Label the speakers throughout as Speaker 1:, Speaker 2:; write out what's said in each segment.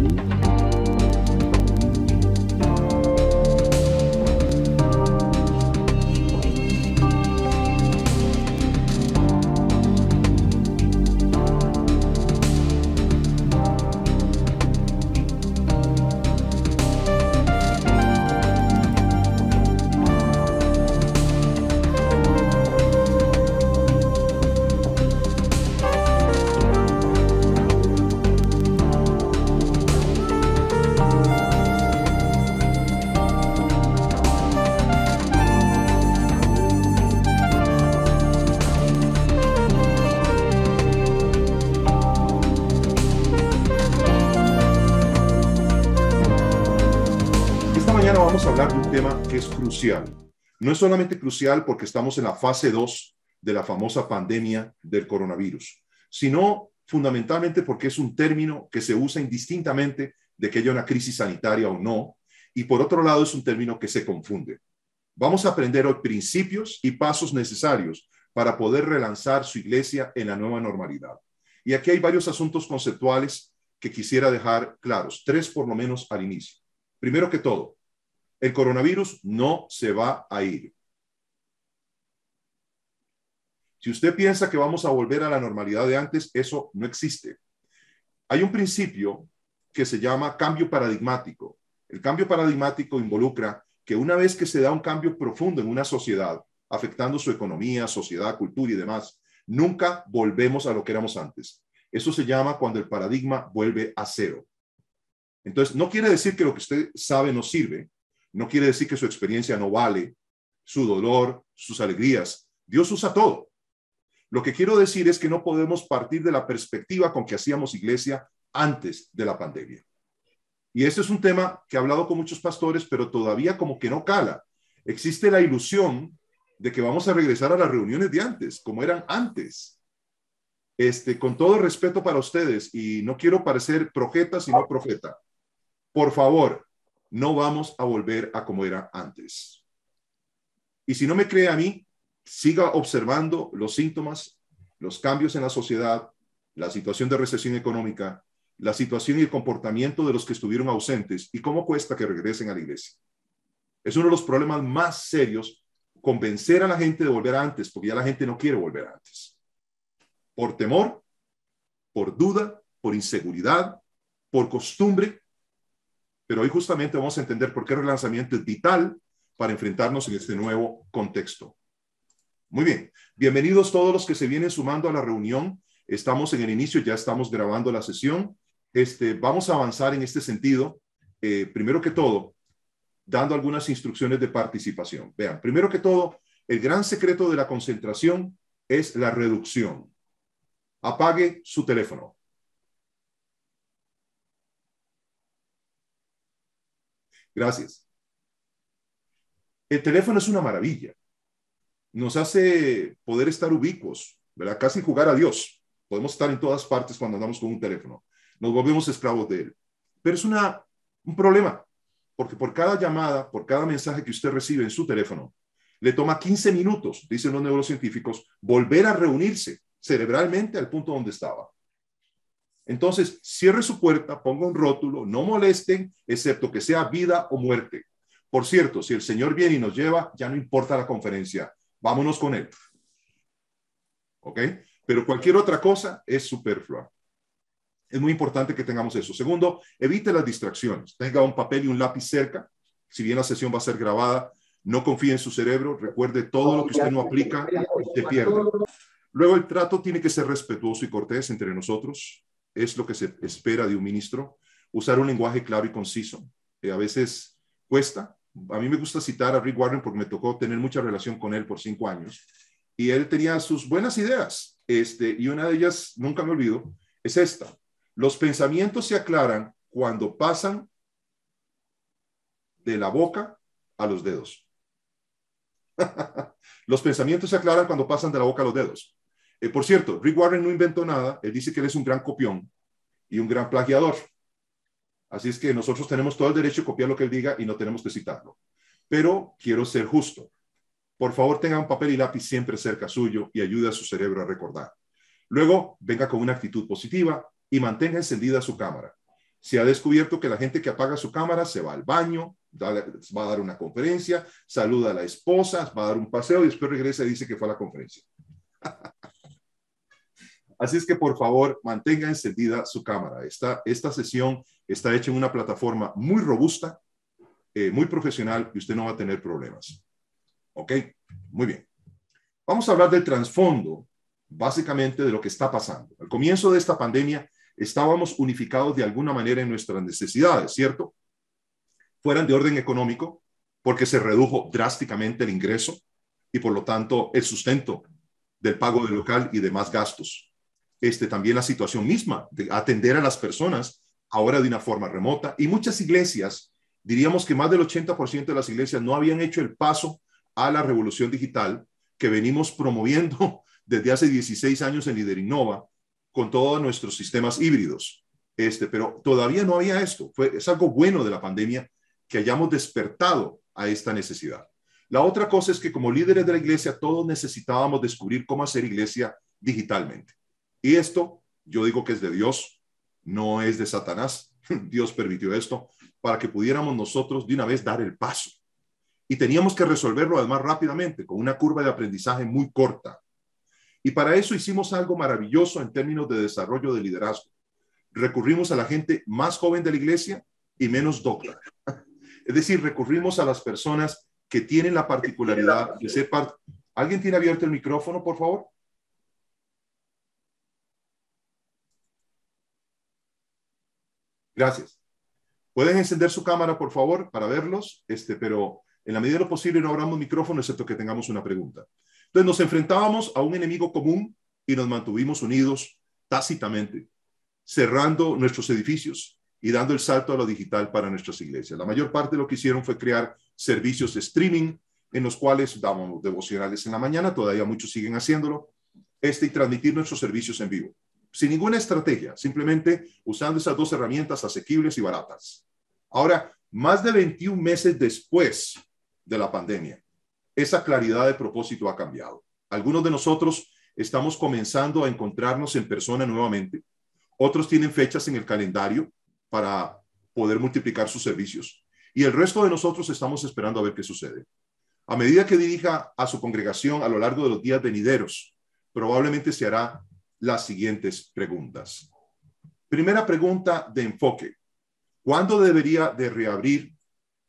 Speaker 1: Bye. No es solamente crucial porque estamos en la fase 2 de la famosa pandemia del coronavirus, sino fundamentalmente porque es un término que se usa indistintamente de que haya una crisis sanitaria o no, y por otro lado es un término que se confunde. Vamos a aprender hoy principios y pasos necesarios para poder relanzar su iglesia en la nueva normalidad. Y aquí hay varios asuntos conceptuales que quisiera dejar claros, tres por lo menos al inicio. Primero que todo, el coronavirus no se va a ir. Si usted piensa que vamos a volver a la normalidad de antes, eso no existe. Hay un principio que se llama cambio paradigmático. El cambio paradigmático involucra que una vez que se da un cambio profundo en una sociedad, afectando su economía, sociedad, cultura y demás, nunca volvemos a lo que éramos antes. Eso se llama cuando el paradigma vuelve a cero. Entonces, no quiere decir que lo que usted sabe no sirve, no quiere decir que su experiencia no vale, su dolor, sus alegrías. Dios usa todo. Lo que quiero decir es que no podemos partir de la perspectiva con que hacíamos iglesia antes de la pandemia. Y este es un tema que he hablado con muchos pastores, pero todavía como que no cala. Existe la ilusión de que vamos a regresar a las reuniones de antes, como eran antes. Este, con todo respeto para ustedes, y no quiero parecer profeta, sino profeta, por favor, no vamos a volver a como era antes. Y si no me cree a mí, siga observando los síntomas, los cambios en la sociedad, la situación de recesión económica, la situación y el comportamiento de los que estuvieron ausentes y cómo cuesta que regresen a la iglesia. Es uno de los problemas más serios convencer a la gente de volver antes, porque ya la gente no quiere volver antes. Por temor, por duda, por inseguridad, por costumbre pero hoy justamente vamos a entender por qué el relanzamiento es vital para enfrentarnos en este nuevo contexto. Muy bien, bienvenidos todos los que se vienen sumando a la reunión. Estamos en el inicio, ya estamos grabando la sesión. Este, vamos a avanzar en este sentido. Eh, primero que todo, dando algunas instrucciones de participación. Vean, primero que todo, el gran secreto de la concentración es la reducción. Apague su teléfono. Gracias. El teléfono es una maravilla. Nos hace poder estar ubicuos, ¿verdad? Casi jugar a Dios. Podemos estar en todas partes cuando andamos con un teléfono. Nos volvemos esclavos de él. Pero es una, un problema, porque por cada llamada, por cada mensaje que usted recibe en su teléfono, le toma 15 minutos, dicen los neurocientíficos, volver a reunirse cerebralmente al punto donde estaba. Entonces, cierre su puerta, ponga un rótulo, no molesten, excepto que sea vida o muerte. Por cierto, si el Señor viene y nos lleva, ya no importa la conferencia, vámonos con Él. ¿Ok? Pero cualquier otra cosa es superflua. Es muy importante que tengamos eso. Segundo, evite las distracciones. Tenga un papel y un lápiz cerca. Si bien la sesión va a ser grabada, no confíe en su cerebro. Recuerde, todo lo que usted no aplica, se pierde. Luego, el trato tiene que ser respetuoso y cortés entre nosotros es lo que se espera de un ministro, usar un lenguaje claro y conciso. que eh, a veces cuesta. A mí me gusta citar a Rick Warren porque me tocó tener mucha relación con él por cinco años y él tenía sus buenas ideas. Este, y una de ellas, nunca me olvido, es esta. Los pensamientos se aclaran cuando pasan de la boca a los dedos. los pensamientos se aclaran cuando pasan de la boca a los dedos. Eh, por cierto, Rick Warren no inventó nada, él dice que él es un gran copión y un gran plagiador. Así es que nosotros tenemos todo el derecho de copiar lo que él diga y no tenemos que citarlo. Pero quiero ser justo. Por favor, tenga un papel y lápiz siempre cerca suyo y ayude a su cerebro a recordar. Luego, venga con una actitud positiva y mantenga encendida su cámara. Se ha descubierto que la gente que apaga su cámara se va al baño, va a dar una conferencia, saluda a la esposa, va a dar un paseo y después regresa y dice que fue a la conferencia. Así es que por favor mantenga encendida su cámara. Esta, esta sesión está hecha en una plataforma muy robusta, eh, muy profesional y usted no va a tener problemas. ¿Ok? Muy bien. Vamos a hablar del trasfondo, básicamente, de lo que está pasando. Al comienzo de esta pandemia estábamos unificados de alguna manera en nuestras necesidades, ¿cierto? Fueran de orden económico, porque se redujo drásticamente el ingreso y por lo tanto el sustento del pago del local y demás gastos. Este, también la situación misma, de atender a las personas ahora de una forma remota. Y muchas iglesias, diríamos que más del 80% de las iglesias no habían hecho el paso a la revolución digital que venimos promoviendo desde hace 16 años en Lider con todos nuestros sistemas híbridos. Este, pero todavía no había esto. Fue, es algo bueno de la pandemia que hayamos despertado a esta necesidad. La otra cosa es que como líderes de la iglesia todos necesitábamos descubrir cómo hacer iglesia digitalmente. Y esto yo digo que es de Dios, no es de Satanás. Dios permitió esto para que pudiéramos nosotros de una vez dar el paso. Y teníamos que resolverlo además rápidamente, con una curva de aprendizaje muy corta. Y para eso hicimos algo maravilloso en términos de desarrollo de liderazgo. Recurrimos a la gente más joven de la iglesia y menos doctora Es decir, recurrimos a las personas que tienen la particularidad de ser ¿Alguien tiene abierto el micrófono, por favor? Gracias. Pueden encender su cámara, por favor, para verlos, este, pero en la medida de lo posible no abramos micrófono, excepto que tengamos una pregunta. Entonces nos enfrentábamos a un enemigo común y nos mantuvimos unidos tácitamente, cerrando nuestros edificios y dando el salto a lo digital para nuestras iglesias. La mayor parte de lo que hicieron fue crear servicios de streaming en los cuales dábamos devocionales en la mañana, todavía muchos siguen haciéndolo, este y transmitir nuestros servicios en vivo sin ninguna estrategia, simplemente usando esas dos herramientas asequibles y baratas. Ahora, más de 21 meses después de la pandemia, esa claridad de propósito ha cambiado. Algunos de nosotros estamos comenzando a encontrarnos en persona nuevamente. Otros tienen fechas en el calendario para poder multiplicar sus servicios. Y el resto de nosotros estamos esperando a ver qué sucede. A medida que dirija a su congregación a lo largo de los días venideros, probablemente se hará las siguientes preguntas. Primera pregunta de enfoque. ¿Cuándo debería de reabrir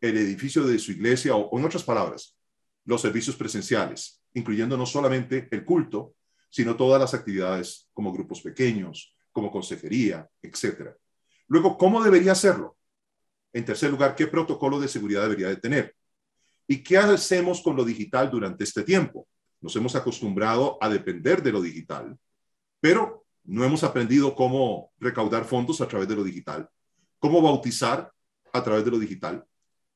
Speaker 1: el edificio de su iglesia o, en otras palabras, los servicios presenciales, incluyendo no solamente el culto, sino todas las actividades como grupos pequeños, como consejería, etcétera? Luego, ¿cómo debería hacerlo? En tercer lugar, ¿qué protocolo de seguridad debería de tener? ¿Y qué hacemos con lo digital durante este tiempo? Nos hemos acostumbrado a depender de lo digital pero no hemos aprendido cómo recaudar fondos a través de lo digital, cómo bautizar a través de lo digital,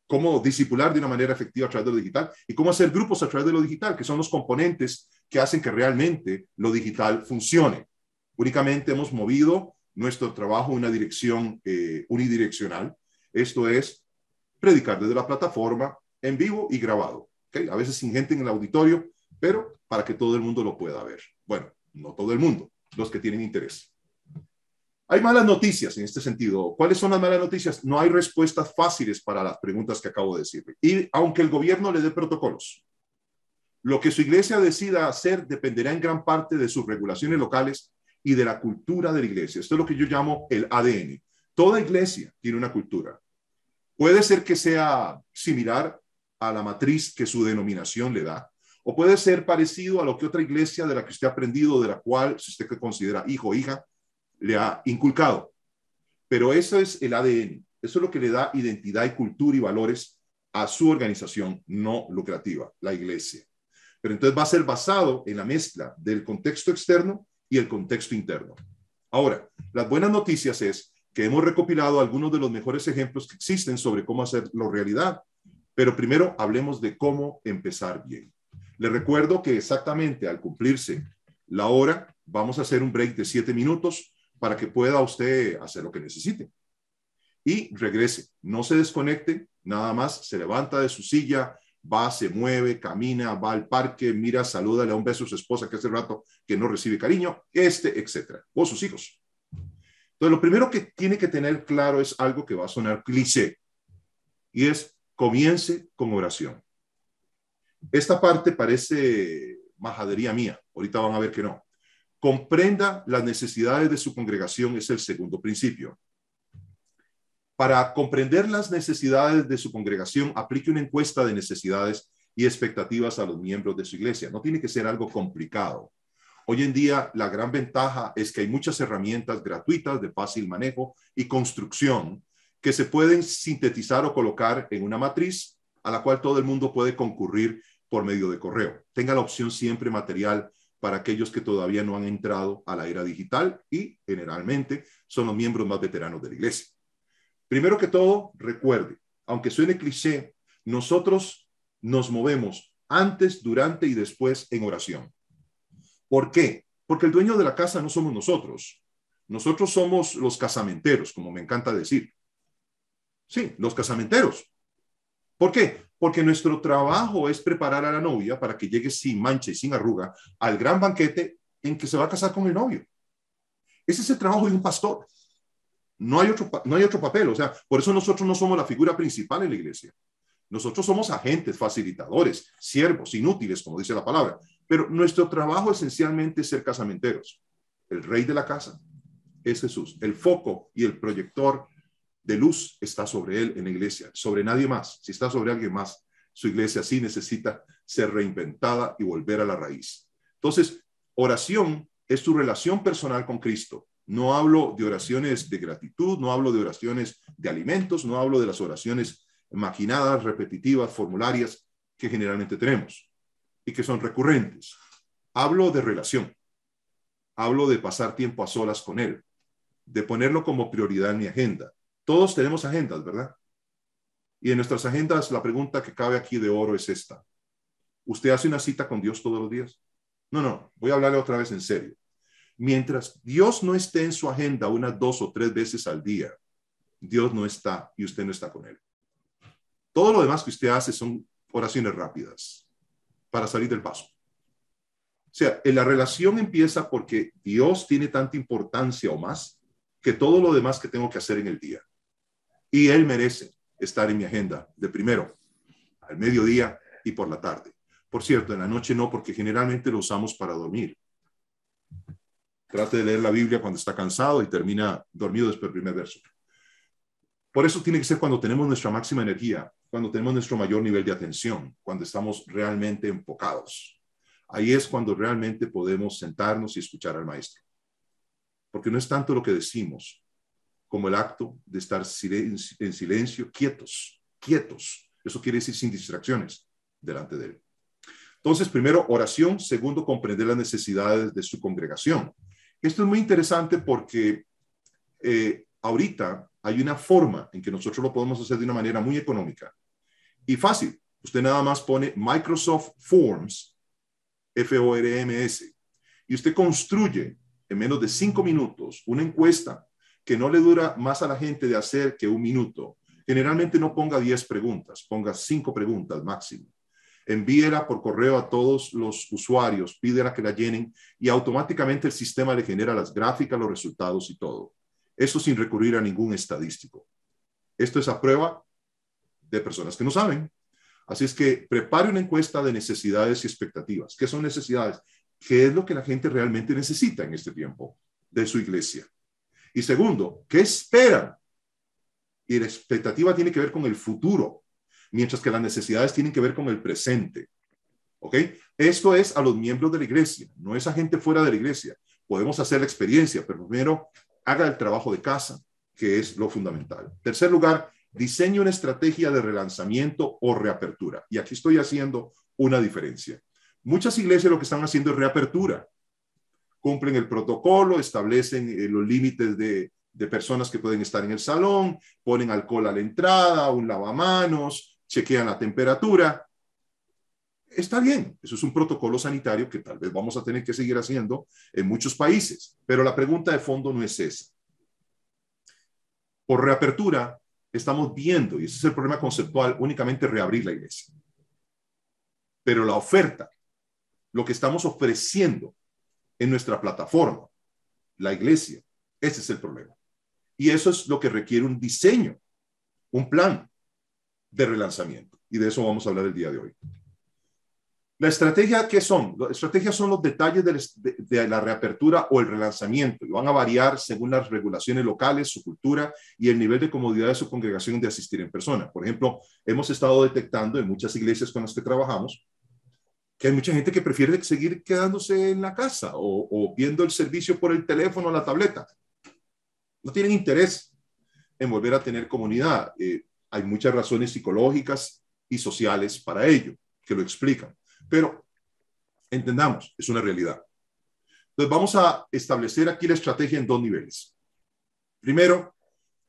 Speaker 1: cómo disipular de una manera efectiva a través de lo digital y cómo hacer grupos a través de lo digital, que son los componentes que hacen que realmente lo digital funcione. Únicamente hemos movido nuestro trabajo en una dirección eh, unidireccional, esto es predicar desde la plataforma en vivo y grabado, a veces sin gente en el auditorio, pero para que todo el mundo lo pueda ver. Bueno, no todo el mundo, los que tienen interés. Hay malas noticias en este sentido. ¿Cuáles son las malas noticias? No hay respuestas fáciles para las preguntas que acabo de decir. Y aunque el gobierno le dé protocolos, lo que su iglesia decida hacer dependerá en gran parte de sus regulaciones locales y de la cultura de la iglesia. Esto es lo que yo llamo el ADN. Toda iglesia tiene una cultura. Puede ser que sea similar a la matriz que su denominación le da, o puede ser parecido a lo que otra iglesia de la que usted ha aprendido, de la cual, si usted considera hijo o hija, le ha inculcado. Pero eso es el ADN. Eso es lo que le da identidad y cultura y valores a su organización no lucrativa, la iglesia. Pero entonces va a ser basado en la mezcla del contexto externo y el contexto interno. Ahora, las buenas noticias es que hemos recopilado algunos de los mejores ejemplos que existen sobre cómo hacerlo realidad. Pero primero hablemos de cómo empezar bien. Le recuerdo que exactamente al cumplirse la hora, vamos a hacer un break de siete minutos para que pueda usted hacer lo que necesite. Y regrese, no se desconecte, nada más se levanta de su silla, va, se mueve, camina, va al parque, mira, saluda, a un beso a su esposa que hace rato que no recibe cariño, este, etcétera, o sus hijos. Entonces, lo primero que tiene que tener claro es algo que va a sonar cliché, y es comience con oración. Esta parte parece majadería mía, ahorita van a ver que no. Comprenda las necesidades de su congregación es el segundo principio. Para comprender las necesidades de su congregación, aplique una encuesta de necesidades y expectativas a los miembros de su iglesia. No tiene que ser algo complicado. Hoy en día, la gran ventaja es que hay muchas herramientas gratuitas de fácil manejo y construcción que se pueden sintetizar o colocar en una matriz a la cual todo el mundo puede concurrir por medio de correo. Tenga la opción siempre material para aquellos que todavía no han entrado a la era digital y generalmente son los miembros más veteranos de la iglesia. Primero que todo, recuerde, aunque suene cliché, nosotros nos movemos antes, durante y después en oración. ¿Por qué? Porque el dueño de la casa no somos nosotros. Nosotros somos los casamenteros, como me encanta decir. Sí, los casamenteros. ¿Por qué? porque nuestro trabajo es preparar a la novia para que llegue sin mancha y sin arruga al gran banquete en que se va a casar con el novio. Ese es el trabajo de un pastor. No hay otro, no hay otro papel. O sea, por eso nosotros no somos la figura principal en la iglesia. Nosotros somos agentes, facilitadores, siervos, inútiles, como dice la palabra. Pero nuestro trabajo esencialmente es ser casamenteros. El rey de la casa es Jesús. El foco y el proyector de luz está sobre él en la iglesia, sobre nadie más. Si está sobre alguien más, su iglesia sí necesita ser reinventada y volver a la raíz. Entonces, oración es tu relación personal con Cristo. No hablo de oraciones de gratitud, no hablo de oraciones de alimentos, no hablo de las oraciones maquinadas, repetitivas, formularias que generalmente tenemos y que son recurrentes. Hablo de relación. Hablo de pasar tiempo a solas con Él, de ponerlo como prioridad en mi agenda, todos tenemos agendas, ¿verdad? Y en nuestras agendas la pregunta que cabe aquí de oro es esta. ¿Usted hace una cita con Dios todos los días? No, no, voy a hablarle otra vez en serio. Mientras Dios no esté en su agenda unas dos o tres veces al día, Dios no está y usted no está con él. Todo lo demás que usted hace son oraciones rápidas para salir del paso. O sea, en la relación empieza porque Dios tiene tanta importancia o más que todo lo demás que tengo que hacer en el día. Y él merece estar en mi agenda de primero, al mediodía y por la tarde. Por cierto, en la noche no, porque generalmente lo usamos para dormir. Trate de leer la Biblia cuando está cansado y termina dormido después del primer verso. Por eso tiene que ser cuando tenemos nuestra máxima energía, cuando tenemos nuestro mayor nivel de atención, cuando estamos realmente enfocados. Ahí es cuando realmente podemos sentarnos y escuchar al maestro. Porque no es tanto lo que decimos, como el acto de estar en silencio, quietos, quietos. Eso quiere decir sin distracciones delante de él. Entonces, primero, oración. Segundo, comprender las necesidades de su congregación. Esto es muy interesante porque eh, ahorita hay una forma en que nosotros lo podemos hacer de una manera muy económica y fácil. Usted nada más pone Microsoft Forms, F-O-R-M-S, y usted construye en menos de cinco minutos una encuesta que no le dura más a la gente de hacer que un minuto. Generalmente no ponga 10 preguntas, ponga 5 preguntas máximo. Envíela por correo a todos los usuarios, pídela que la llenen y automáticamente el sistema le genera las gráficas, los resultados y todo. Eso sin recurrir a ningún estadístico. Esto es a prueba de personas que no saben. Así es que prepare una encuesta de necesidades y expectativas. ¿Qué son necesidades? ¿Qué es lo que la gente realmente necesita en este tiempo de su iglesia? Y segundo, ¿qué esperan? Y la expectativa tiene que ver con el futuro, mientras que las necesidades tienen que ver con el presente. ¿Ok? Esto es a los miembros de la iglesia, no es a gente fuera de la iglesia. Podemos hacer la experiencia, pero primero haga el trabajo de casa, que es lo fundamental. Tercer lugar, diseñe una estrategia de relanzamiento o reapertura. Y aquí estoy haciendo una diferencia. Muchas iglesias lo que están haciendo es reapertura cumplen el protocolo, establecen eh, los límites de, de personas que pueden estar en el salón, ponen alcohol a la entrada, un lavamanos, chequean la temperatura. Está bien, eso es un protocolo sanitario que tal vez vamos a tener que seguir haciendo en muchos países, pero la pregunta de fondo no es esa. Por reapertura, estamos viendo, y ese es el problema conceptual, únicamente reabrir la iglesia. Pero la oferta, lo que estamos ofreciendo en nuestra plataforma, la iglesia. Ese es el problema. Y eso es lo que requiere un diseño, un plan de relanzamiento. Y de eso vamos a hablar el día de hoy. La estrategia, ¿qué son? La estrategia son los detalles de, la reapertura o el relanzamiento. Y van a variar según las regulaciones locales, su cultura y el nivel de comodidad de su congregación de asistir en persona. Por ejemplo, hemos estado detectando en muchas iglesias con las que trabajamos que hay mucha gente que prefiere seguir quedándose en la casa o, viendo el servicio por el teléfono o la tableta. No tienen interés en volver a tener comunidad. Eh, hay muchas razones psicológicas y sociales para ello que lo explican. Pero entendamos, es una realidad. Entonces vamos a establecer aquí la estrategia en dos niveles. Primero,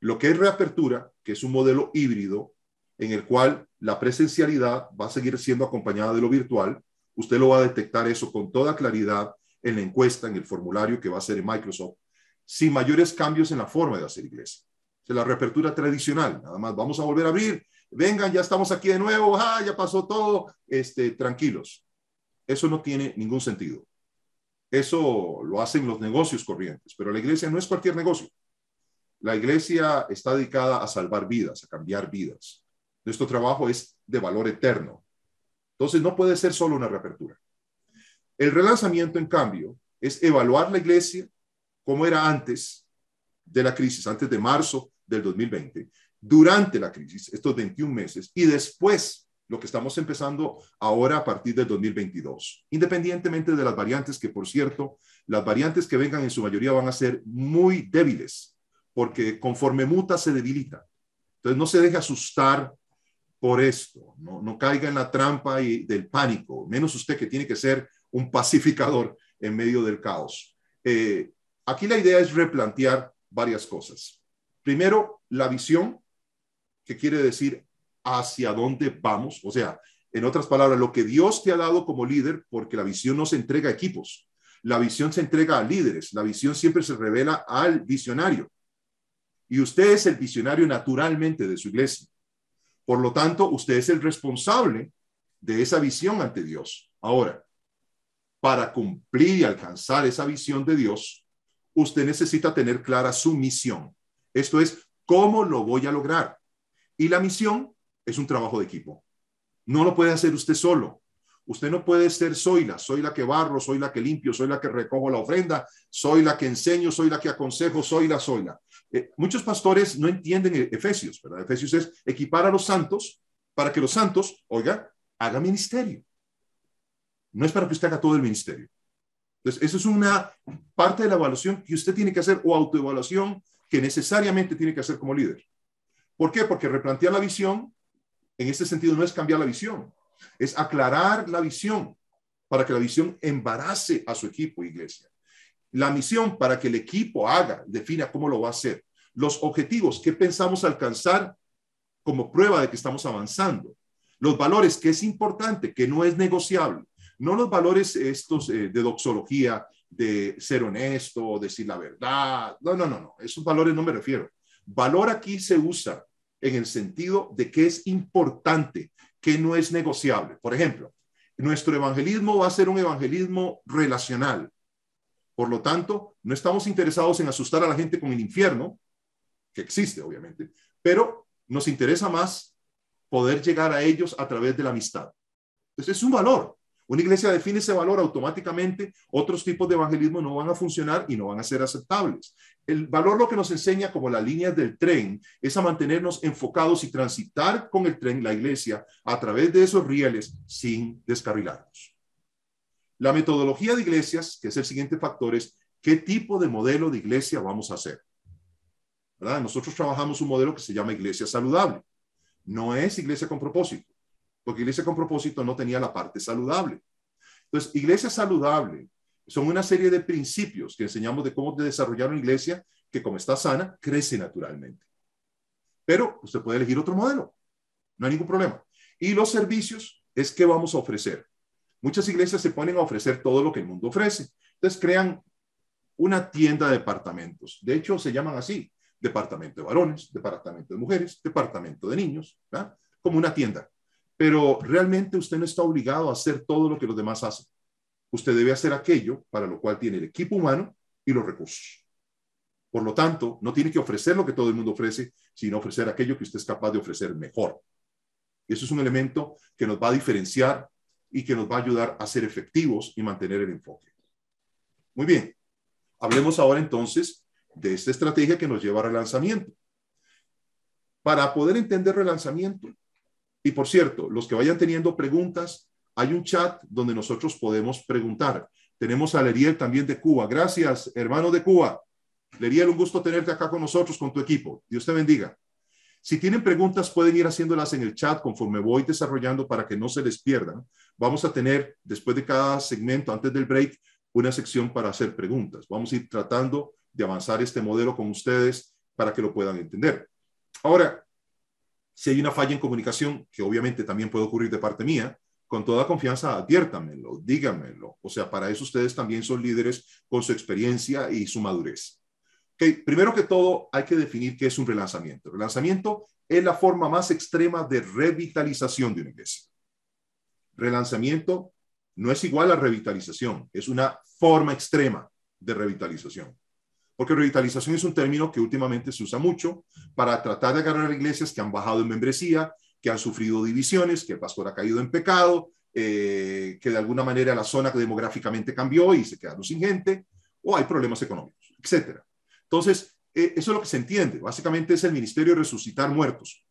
Speaker 1: lo que es reapertura, que es un modelo híbrido en el cual la presencialidad va a seguir siendo acompañada de lo virtual, Usted lo va a detectar eso con toda claridad en la encuesta, en el formulario que va a hacer en Microsoft, sin mayores cambios en la forma de hacer iglesia. Es la reapertura tradicional, nada más, vamos a volver a abrir, vengan, ya estamos aquí de nuevo, ah, ya pasó todo, este, tranquilos. Eso no tiene ningún sentido. Eso lo hacen los negocios corrientes, pero la iglesia no es cualquier negocio. La iglesia está dedicada a salvar vidas, a cambiar vidas. Nuestro trabajo es de valor eterno. Entonces no puede ser solo una reapertura. El relanzamiento, en cambio, es evaluar la iglesia como era antes de la crisis, antes de marzo del 2020, durante la crisis, estos 21 meses, y después lo que estamos empezando ahora a partir del 2022, independientemente de las variantes, que por cierto, las variantes que vengan en su mayoría van a ser muy débiles, porque conforme muta se debilita. Entonces no se deje asustar por esto. No, caiga en la trampa y, del pánico, menos usted que tiene que ser un pacificador en medio del caos. Eh, aquí la idea es replantear varias cosas. Primero, la visión, que quiere decir hacia dónde vamos, o sea, en otras palabras, lo que Dios te ha dado como líder, porque la visión no se entrega a equipos, la visión se entrega a líderes, la visión siempre se revela al visionario. Y usted es el visionario naturalmente de su iglesia. Por lo tanto, usted es el responsable de esa visión ante Dios. Ahora, para cumplir y alcanzar esa visión de Dios, usted necesita tener clara su misión. Esto es, ¿cómo lo voy a lograr? Y la misión es un trabajo de equipo. No lo puede hacer usted solo. Usted no puede ser soy la, soy la que barro, soy la que limpio, soy la que recojo la ofrenda, soy la que enseño, soy la que aconsejo, soy la, soy muchos pastores no entienden e-, Efesios, ¿verdad? Efesios es equipar a los santos para que los santos, oiga, haga ministerio. No es para que usted haga todo el ministerio. Entonces, eso es una parte de la evaluación que usted tiene que hacer o autoevaluación que necesariamente tiene que hacer como líder. ¿Por qué? Porque replantear la visión, en este sentido, no es cambiar la visión, es aclarar la visión para que la visión embarace a su equipo, iglesia. La misión para que el equipo haga, defina cómo lo va a hacer. Los objetivos que pensamos alcanzar como prueba de que estamos avanzando. Los valores que es importante, que no es negociable. No los valores estos eh, de doxología, de ser honesto, decir la verdad. No, no, no, no. Esos valores no me refiero. Valor aquí se usa en el sentido de que es importante, que no es negociable. Por ejemplo, nuestro evangelismo va a ser un evangelismo relacional. Por lo tanto, no estamos interesados en asustar a la gente con el infierno, que existe obviamente, pero nos interesa más poder llegar a ellos a través de la amistad. Entonces, es un valor. Una iglesia define ese valor automáticamente, otros tipos de evangelismo no van a funcionar y no van a ser aceptables. El valor lo que nos enseña como la línea del tren es a mantenernos enfocados y transitar con el tren la iglesia a través de esos rieles sin descarrilarnos. La metodología de iglesias, que es el siguiente factor, es qué tipo de modelo de iglesia vamos a hacer. Nosotros trabajamos un modelo que se llama iglesia saludable. No es iglesia con propósito porque Iglesia con propósito no tenía la parte saludable. Entonces, Iglesia saludable son una serie de principios que enseñamos de cómo desarrollar una iglesia que como está sana, crece naturalmente. Pero usted puede elegir otro modelo, no hay ningún problema. Y los servicios es que vamos a ofrecer. Muchas iglesias se ponen a ofrecer todo lo que el mundo ofrece. Entonces crean una tienda de departamentos. De hecho, se llaman así, departamento de varones, departamento de mujeres, departamento de niños, como una tienda pero realmente usted no está obligado a hacer todo lo que los demás hacen. Usted debe hacer aquello para lo cual tiene el equipo humano y los recursos. Por lo tanto, no tiene que ofrecer lo que todo el mundo ofrece, sino ofrecer aquello que usted es capaz de ofrecer mejor. Eso es un elemento que nos va a diferenciar y que nos va a ayudar a ser efectivos y mantener el enfoque. Muy bien, hablemos ahora entonces de esta estrategia que nos lleva al relanzamiento. Para poder entender relanzamiento, y por cierto, los que vayan teniendo preguntas, hay un chat donde nosotros podemos preguntar. Tenemos a Leriel también de Cuba. Gracias, hermano de Cuba. Leriel, un gusto tenerte acá con nosotros, con tu equipo. Dios te bendiga. Si tienen preguntas, pueden ir haciéndolas en el chat conforme voy desarrollando para que no se les pierdan. Vamos a tener, después de cada segmento, antes del break, una sección para hacer preguntas. Vamos a ir tratando de avanzar este modelo con ustedes para que lo puedan entender. Ahora, si hay una falla en comunicación, que obviamente también puede ocurrir de parte mía, con toda confianza, adviértamelo, dígamelo. O sea, para eso ustedes también son líderes con su experiencia y su madurez. Okay, primero que todo, hay que definir qué es un relanzamiento. relanzamiento es la forma más extrema de revitalización de una iglesia. Relanzamiento no es igual a revitalización, es una forma extrema de revitalización. Porque revitalización es un término que últimamente se usa mucho para tratar de agarrar iglesias que han bajado en membresía, que han sufrido divisiones, que el pastor ha caído en pecado, eh, que de alguna manera la zona demográficamente cambió y se quedaron sin gente, o hay problemas económicos, etc. Entonces, eh, eso es lo que se entiende. Básicamente es el ministerio resucitar muertos.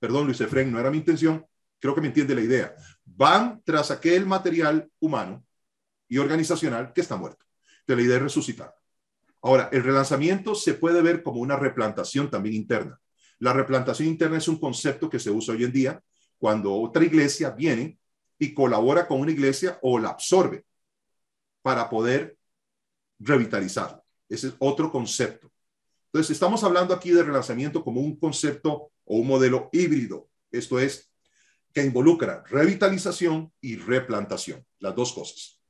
Speaker 1: Perdón, Luis Efren, no era mi intención. Creo que me entiende la idea. Van tras aquel material humano y organizacional que está muerto. De la idea es resucitar. Ahora, el relanzamiento se puede ver como una replantación también interna. La replantación interna es un concepto que se usa hoy en día cuando otra iglesia viene y colabora con una iglesia o la absorbe para poder revitalizarla. Ese es otro concepto. Entonces, estamos hablando aquí de relanzamiento como un concepto o un modelo híbrido. Esto es, que involucra revitalización y replantación, las dos cosas.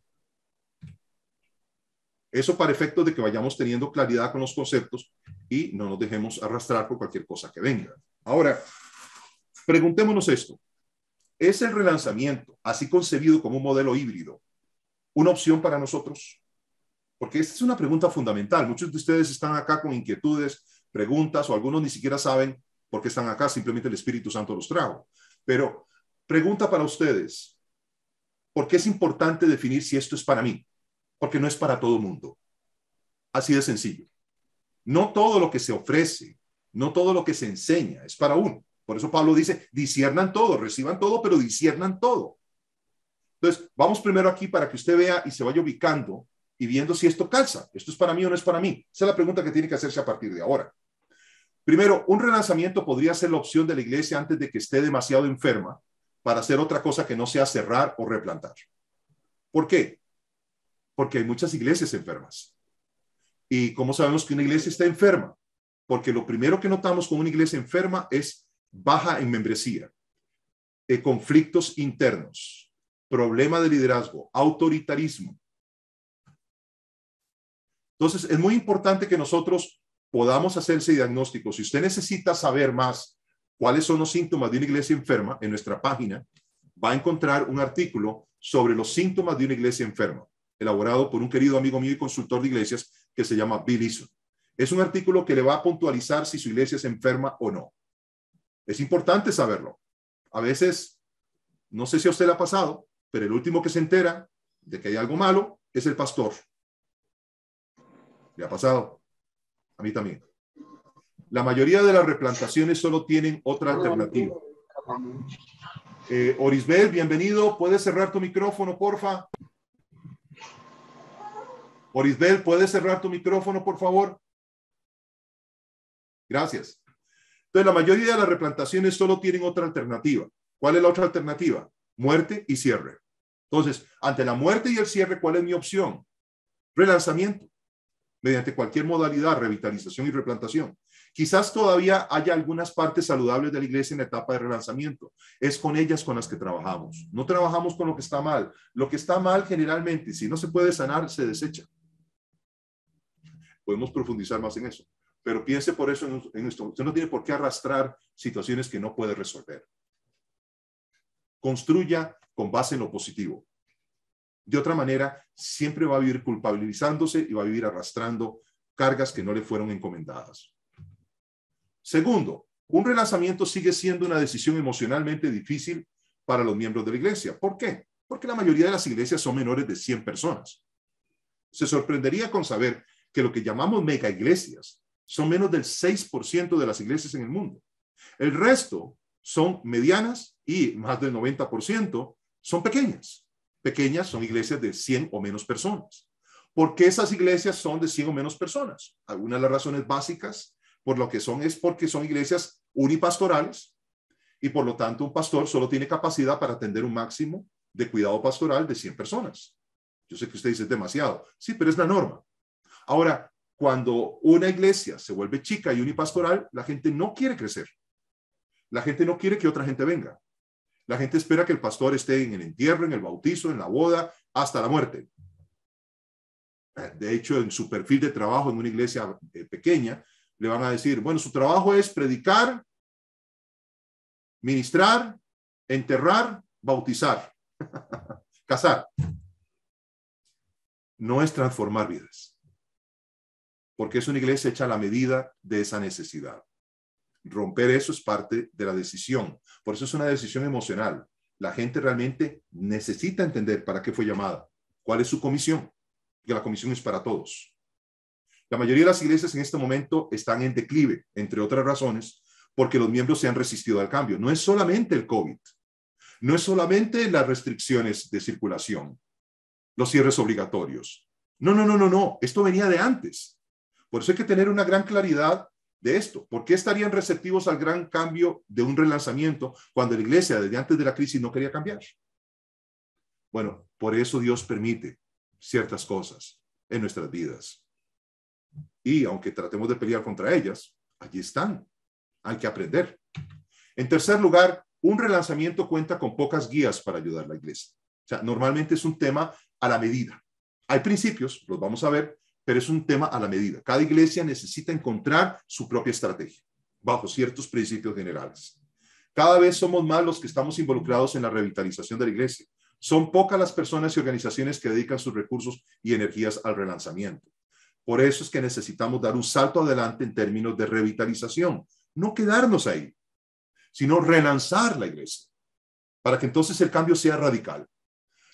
Speaker 1: Eso para efectos de que vayamos teniendo claridad con los conceptos y no nos dejemos arrastrar por cualquier cosa que venga. Ahora, preguntémonos esto. ¿Es el relanzamiento, así concebido como un modelo híbrido, una opción para nosotros? Porque esta es una pregunta fundamental. Muchos de ustedes están acá con inquietudes, preguntas, o algunos ni siquiera saben por qué están acá, simplemente el Espíritu Santo los trajo. Pero pregunta para ustedes, ¿por qué es importante definir si esto es para mí? porque no es para todo mundo. Así de sencillo. No todo lo que se ofrece, no todo lo que se enseña es para uno. Por eso Pablo dice, disiernan todo, reciban todo, pero disiernan todo. Entonces, vamos primero aquí para que usted vea y se vaya ubicando y viendo si esto calza. ¿Esto es para mí o no es para mí? Esa es la pregunta que tiene que hacerse a partir de ahora. Primero, un relanzamiento podría ser la opción de la iglesia antes de que esté demasiado enferma para hacer otra cosa que no sea cerrar o replantar. ¿Por qué? Porque hay muchas iglesias enfermas. ¿Y cómo sabemos que una iglesia está enferma? Porque lo primero que notamos con una iglesia enferma es baja en membresía, eh, conflictos internos, problema de liderazgo, autoritarismo. Entonces, es muy importante que nosotros podamos hacerse diagnóstico. Si usted necesita saber más cuáles son los síntomas de una iglesia enferma, en nuestra página va a encontrar un artículo sobre los síntomas de una iglesia enferma elaborado por un querido amigo mío y consultor de iglesias que se llama Bill Es un artículo que le va a puntualizar si su iglesia se enferma o no. Es importante saberlo. A veces, no sé si a usted le ha pasado, pero el último que se entera de que hay algo malo es el pastor. ¿Le ha pasado? A mí también. La mayoría de las replantaciones solo tienen otra alternativa. Eh, Orisbel, bienvenido. ¿Puedes cerrar tu micrófono, porfa? Orisbel, ¿puedes cerrar tu micrófono, por favor? Gracias. Entonces, la mayoría de las replantaciones solo tienen otra alternativa. ¿Cuál es la otra alternativa? Muerte y cierre. Entonces, ante la muerte y el cierre, ¿cuál es mi opción? Relanzamiento, mediante cualquier modalidad, revitalización y replantación. Quizás todavía haya algunas partes saludables de la iglesia en la etapa de relanzamiento. Es con ellas con las que trabajamos. No trabajamos con lo que está mal. Lo que está mal generalmente, si no se puede sanar, se desecha podemos profundizar más en eso. Pero piense por eso en, esto. Usted no tiene por qué arrastrar situaciones que no puede resolver. Construya con base en lo positivo. De otra manera, siempre va a vivir culpabilizándose y va a vivir arrastrando cargas que no le fueron encomendadas. Segundo, un relanzamiento sigue siendo una decisión emocionalmente difícil para los miembros de la iglesia. ¿Por qué? Porque la mayoría de las iglesias son menores de 100 personas. Se sorprendería con saber que lo que llamamos mega iglesias son menos del 6% de las iglesias en el mundo. El resto son medianas y más del 90% son pequeñas. Pequeñas son iglesias de 100 o menos personas. ¿Por qué esas iglesias son de 100 o menos personas? Algunas de las razones básicas por lo que son es porque son iglesias unipastorales y por lo tanto un pastor solo tiene capacidad para atender un máximo de cuidado pastoral de 100 personas. Yo sé que usted dice demasiado. Sí, pero es la norma. Ahora, cuando una iglesia se vuelve chica y unipastoral, la gente no quiere crecer. La gente no quiere que otra gente venga. La gente espera que el pastor esté en el entierro, en el bautizo, en la boda, hasta la muerte. Eh, de hecho, en su perfil de trabajo en una iglesia eh, pequeña, le van a decir, bueno, su trabajo es predicar, ministrar, enterrar, bautizar, casar. No es transformar vidas porque es una iglesia hecha a la medida de esa necesidad. Romper eso es parte de la decisión, por eso es una decisión emocional. La gente realmente necesita entender para qué fue llamada, cuál es su comisión, que la comisión es para todos. La mayoría de las iglesias en este momento están en declive, entre otras razones, porque los miembros se han resistido al cambio. No es solamente el COVID, no es solamente las restricciones de circulación, los cierres obligatorios. No, no, no, no, no. Esto venía de antes. Por eso hay que tener una gran claridad de esto. ¿Por qué estarían receptivos al gran cambio de un relanzamiento cuando la iglesia desde antes de la crisis no quería cambiar? Bueno, por eso Dios permite ciertas cosas en nuestras vidas. Y aunque tratemos de pelear contra ellas, allí están. Hay que aprender. En tercer lugar, un relanzamiento cuenta con pocas guías para ayudar a la iglesia. O sea, normalmente es un tema a la medida. Hay principios, los vamos a ver, pero es un tema a la medida. Cada iglesia necesita encontrar su propia estrategia bajo ciertos principios generales. Cada vez somos más los que estamos involucrados en la revitalización de la iglesia. Son pocas las personas y organizaciones que dedican sus recursos y energías al relanzamiento. Por eso es que necesitamos dar un salto adelante en términos de revitalización, no quedarnos ahí, sino relanzar la iglesia, para que entonces el cambio sea radical.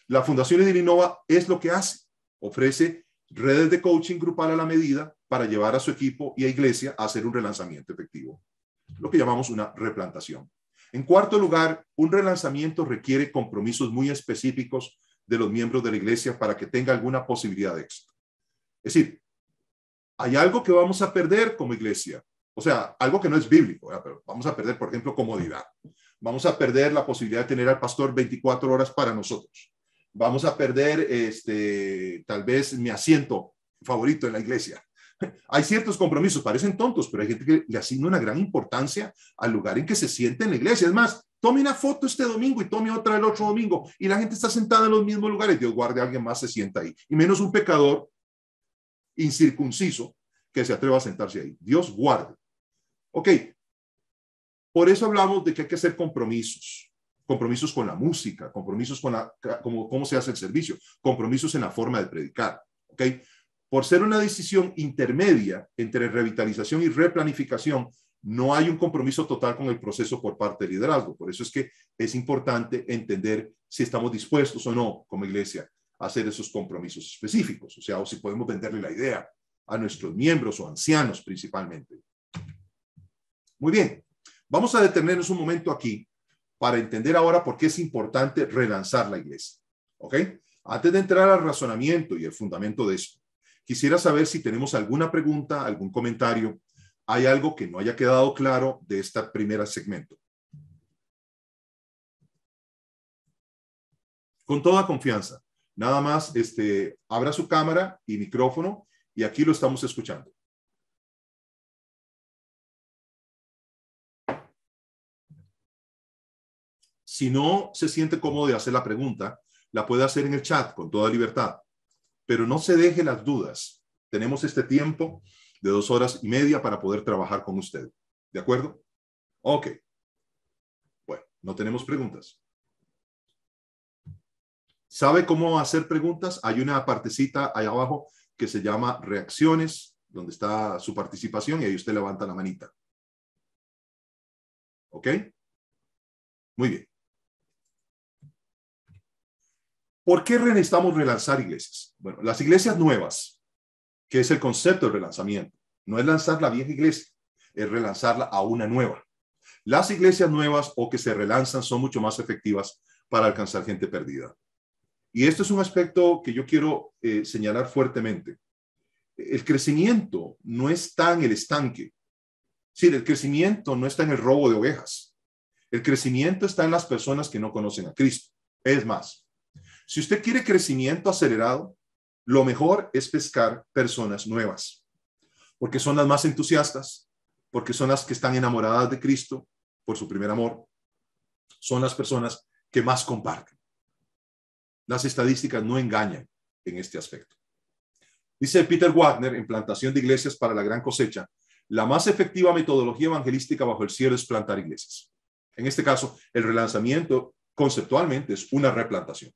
Speaker 1: La Fundación Edilinova es lo que hace, ofrece redes de coaching grupal a la medida para llevar a su equipo y a Iglesia a hacer un relanzamiento efectivo, lo que llamamos una replantación. En cuarto lugar, un relanzamiento requiere compromisos muy específicos de los miembros de la Iglesia para que tenga alguna posibilidad de éxito. Es decir, hay algo que vamos a perder como Iglesia, o sea, algo que no es bíblico, pero vamos a perder, por ejemplo, comodidad. Vamos a perder la posibilidad de tener al pastor 24 horas para nosotros vamos a perder este, tal vez mi asiento favorito en la iglesia. Hay ciertos compromisos, parecen tontos, pero hay gente que le asigna una gran importancia al lugar en que se siente en la iglesia. Es más, tome una foto este domingo y tome otra el otro domingo y la gente está sentada en los mismos lugares. Dios guarde, alguien más se sienta ahí. Y menos un pecador incircunciso que se atreva a sentarse ahí. Dios guarde. Ok. Por eso hablamos de que hay que hacer compromisos compromisos con la música, compromisos con la, como, cómo se hace el servicio, compromisos en la forma de predicar. okay? Por ser una decisión intermedia entre revitalización y replanificación, no hay un compromiso total con el proceso por parte del liderazgo. Por eso es que es importante entender si estamos dispuestos o no como iglesia a hacer esos compromisos específicos, o sea, o si podemos venderle la idea a nuestros miembros o ancianos principalmente. Muy bien, vamos a detenernos un momento aquí para entender ahora por qué es importante relanzar la iglesia. ¿Ok? Antes de entrar al razonamiento y el fundamento de esto, quisiera saber si tenemos alguna pregunta, algún comentario, hay algo que no haya quedado claro de este primer segmento. Con toda confianza, nada más este, abra su cámara y micrófono
Speaker 2: y aquí lo estamos escuchando.
Speaker 1: Si no se siente cómodo de hacer la pregunta, la puede hacer en el chat con toda libertad, pero no se deje las dudas. Tenemos este tiempo de dos horas y media para poder trabajar con usted. ¿De acuerdo? Ok. Bueno, no tenemos preguntas. ¿Sabe cómo hacer preguntas? Hay una partecita ahí abajo que se llama reacciones, donde está su participación y ahí usted levanta la manita.
Speaker 2: ¿Ok? Muy bien.
Speaker 1: ¿Por qué necesitamos relanzar iglesias? Bueno, las iglesias nuevas, que es el concepto del relanzamiento, no es lanzar la vieja iglesia, es relanzarla a una nueva. Las iglesias nuevas o que se relanzan son mucho más efectivas para alcanzar gente perdida. Y esto es un aspecto que yo quiero eh, señalar fuertemente. El crecimiento no está en el estanque. si el crecimiento no está en el robo de ovejas. El crecimiento está en las personas que no conocen a Cristo. Es más, si usted quiere crecimiento acelerado, lo mejor es pescar personas nuevas, porque son las más entusiastas, porque son las que están enamoradas de Cristo por su primer amor, son las personas que más comparten. Las estadísticas no engañan en este aspecto. Dice Peter Wagner en Plantación de Iglesias para la Gran Cosecha, la más efectiva metodología evangelística bajo el cielo es plantar iglesias. En este caso, el relanzamiento conceptualmente es una replantación.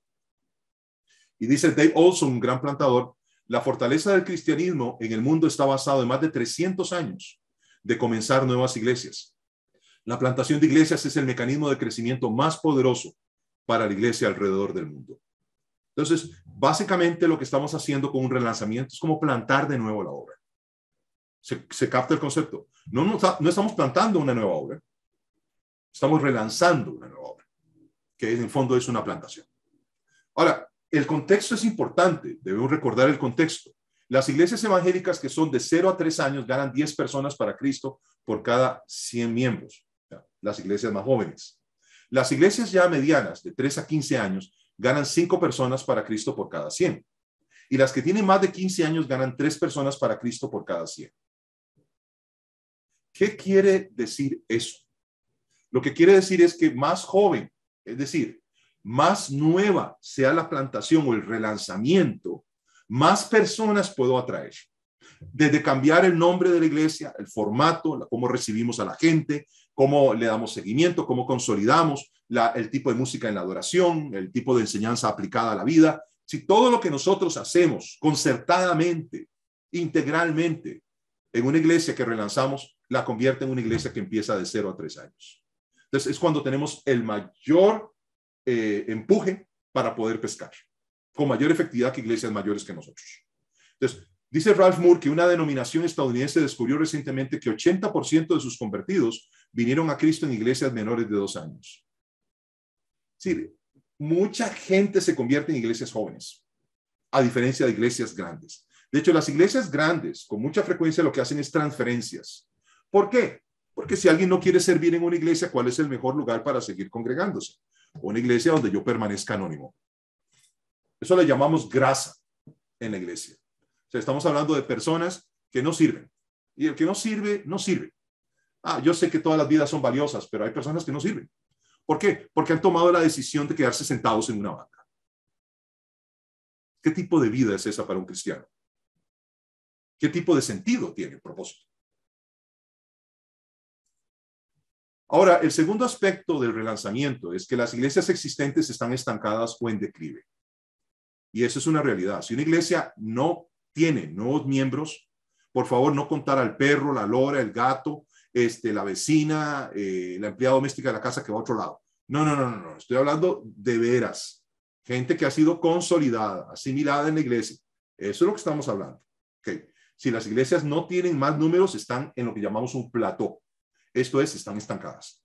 Speaker 1: Y dice Dave Olson, un gran plantador, la fortaleza del cristianismo en el mundo está basado en más de 300 años de comenzar nuevas iglesias. La plantación de iglesias es el mecanismo de crecimiento más poderoso para la iglesia alrededor del mundo. Entonces, básicamente lo que estamos haciendo con un relanzamiento es como plantar de nuevo la obra. Se, capta el concepto. No, no, no estamos plantando una nueva obra, estamos relanzando una nueva obra, que en el fondo es una plantación. Ahora, el contexto es importante, debemos recordar el contexto. Las iglesias evangélicas que son de 0 a 3 años ganan 10 personas para Cristo por cada 100 miembros, las iglesias más jóvenes. Las iglesias ya medianas, de 3 a 15 años, ganan 5 personas para Cristo por cada 100. Y las que tienen más de 15 años ganan 3 personas para Cristo por cada 100. ¿Qué quiere decir eso? Lo que quiere decir es que más joven, es decir, más nueva sea la plantación o el relanzamiento, más personas puedo atraer. Desde cambiar el nombre de la iglesia, el formato, cómo recibimos a la gente, cómo le damos seguimiento, cómo consolidamos el tipo de música en la adoración, el tipo de enseñanza aplicada a la vida. Si todo lo que nosotros hacemos concertadamente, integralmente, en una iglesia que relanzamos, la convierte en una iglesia que empieza de cero a tres años. Entonces es cuando tenemos el mayor eh, empuje para poder pescar, con mayor efectividad que iglesias mayores que nosotros. Entonces, Dice Ralph Moore que una denominación estadounidense descubrió recientemente que 80% de sus convertidos vinieron a Cristo en iglesias menores de dos años. Sí, mucha gente se convierte en iglesias jóvenes, a diferencia de iglesias grandes. De hecho, las iglesias grandes con mucha frecuencia lo que hacen es transferencias. ¿Por qué? Porque si alguien no quiere servir en una iglesia, ¿cuál es el mejor lugar para seguir congregándose? o una iglesia donde yo permanezca anónimo. Eso le llamamos grasa en la iglesia. O sea, estamos hablando de personas que no sirven. Y el que no sirve, no sirve. Ah, yo sé que todas las vidas son valiosas, pero hay personas que no sirven. ¿Por qué? Porque han tomado la decisión de quedarse sentados en una banca. ¿Qué tipo de vida es esa para un cristiano? ¿Qué tipo de sentido tiene el propósito? Ahora, el segundo aspecto del relanzamiento es que las iglesias existentes están estancadas o en declive. Y eso es una realidad. Si una iglesia no tiene nuevos miembros, por favor no contar al perro, la lora, el gato, este, la vecina, eh, la empleada doméstica de la casa que va a otro lado. No, no, no, no, no. Estoy hablando de veras. Gente que ha sido consolidada, asimilada en la iglesia. Eso es lo que estamos hablando. Okay. Si las iglesias no tienen más números, están en lo que llamamos un plató. Esto es, están estancadas.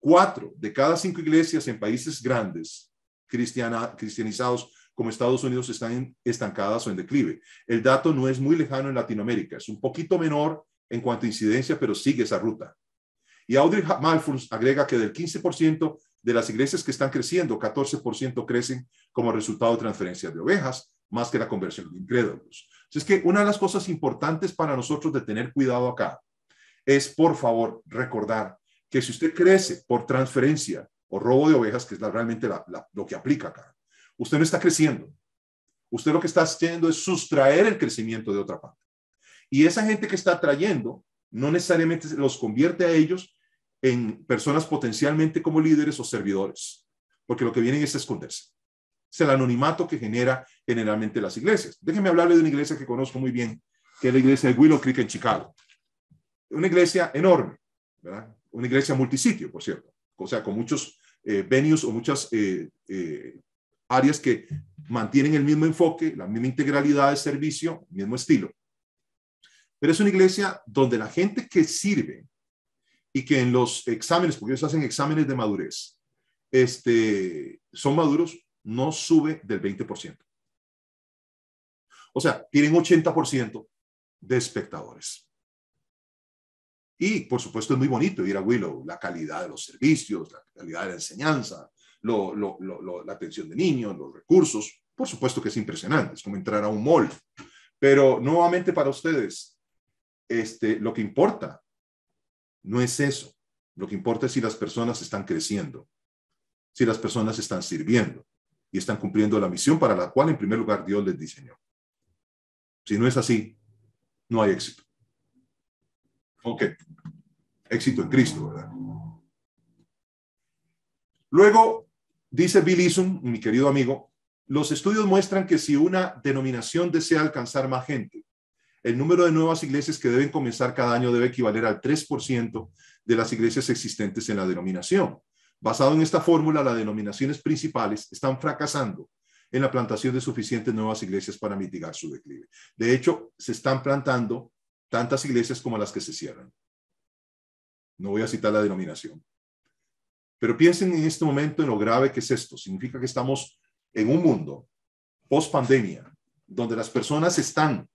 Speaker 1: Cuatro de cada cinco iglesias en países grandes cristianizados como Estados Unidos están estancadas o en declive. El dato no es muy lejano en Latinoamérica, es un poquito menor en cuanto a incidencia, pero sigue esa ruta. Y Audrey Malfus agrega que del 15% de las iglesias que están creciendo, 14% crecen como resultado de transferencias de ovejas, más que la conversión de incrédulos. Es que una de las cosas importantes para nosotros de tener cuidado acá es, por favor, recordar que si usted crece por transferencia o robo de ovejas, que es realmente lo que aplica acá, usted no está creciendo. Usted lo que está haciendo es sustraer el crecimiento de otra parte. Y esa gente que está trayendo no necesariamente los convierte a ellos en personas potencialmente como líderes o servidores, porque lo que vienen es a esconderse. Es el anonimato que genera generalmente las iglesias. Déjenme hablarle de una iglesia que conozco muy bien, que es la iglesia de Willow Creek en Chicago una iglesia enorme, ¿verdad? Una iglesia multisitio, por cierto. O sea, con muchos eh, venues o muchas eh, eh, áreas que mantienen el mismo enfoque, la misma integralidad de servicio, mismo estilo. Pero es una iglesia donde la gente que sirve y que en los exámenes, porque ellos hacen exámenes de madurez, este, son maduros, no sube del 20%. O sea, tienen 80% de espectadores. Y, por supuesto, es muy bonito ir a Willow, la calidad de los servicios, la calidad de la enseñanza, la atención de niños, los recursos. Por supuesto que es impresionante, es como entrar a un mall. Pero nuevamente para ustedes, este, lo que importa no es eso. Lo que importa es si las personas están creciendo, si las personas están sirviendo y están cumpliendo la misión para la cual en primer lugar Dios les diseñó. Si no es así, no hay éxito. Ok, éxito en Cristo, ¿verdad? Luego, dice Bill mi querido amigo, los estudios muestran que si una denominación desea alcanzar más gente, el número de nuevas iglesias que deben comenzar cada año debe equivaler al 3% de las iglesias existentes en la denominación. Basado en esta fórmula, las denominaciones principales están fracasando en la plantación de suficientes nuevas iglesias para mitigar su declive. De hecho, se están plantando tantas iglesias como las que se cierran. No voy a citar la denominación. Pero piensen en este momento en lo grave que es esto. Significa que estamos en un mundo post pandemia, donde las personas están,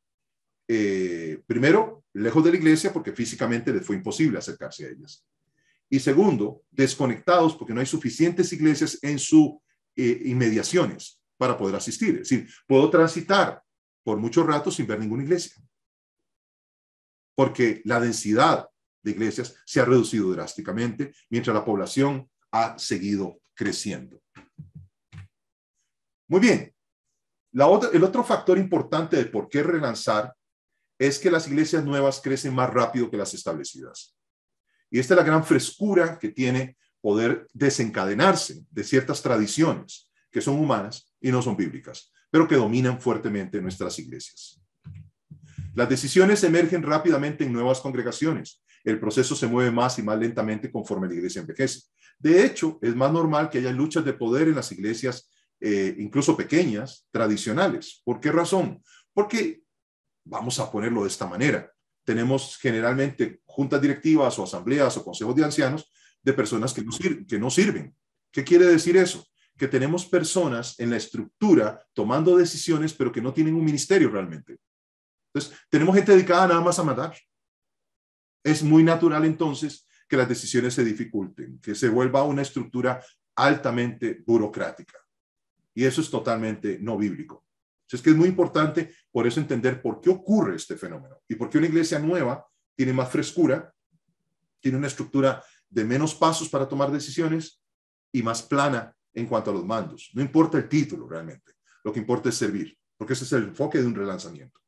Speaker 1: eh, primero, lejos de la iglesia porque físicamente les fue imposible acercarse a ellas. Y segundo, desconectados porque no hay suficientes iglesias en su eh, inmediaciones para poder asistir. Es decir, puedo transitar por muchos ratos sin ver ninguna iglesia porque la densidad de iglesias se ha reducido drásticamente, mientras la población ha seguido creciendo. Muy bien, el otro factor importante de por qué relanzar es que las iglesias nuevas crecen más rápido que las establecidas. Y esta es la gran frescura que tiene poder desencadenarse de ciertas tradiciones que son humanas y no son bíblicas, pero que dominan fuertemente nuestras iglesias. Las decisiones emergen rápidamente en nuevas congregaciones. El proceso se mueve más y más lentamente conforme la iglesia envejece. De hecho, es más normal que haya luchas de poder en las iglesias, eh, incluso pequeñas, tradicionales. ¿Por qué razón? Porque, vamos a ponerlo de esta manera, tenemos generalmente juntas directivas o asambleas o consejos de ancianos de personas que no sirven. ¿Qué quiere decir eso? Que tenemos personas en la estructura tomando decisiones, pero que no tienen un ministerio realmente. Entonces, tenemos gente dedicada nada más a matar. Es muy natural entonces que las decisiones se dificulten, que se vuelva una estructura altamente burocrática. Y eso es totalmente no bíblico. Es que es muy importante por eso entender por qué ocurre este fenómeno y por qué una iglesia nueva tiene más frescura, tiene una estructura de menos pasos para tomar decisiones y más plana en cuanto a los mandos. No importa el título realmente, lo que importa es servir, porque ese es el enfoque de un relanzamiento.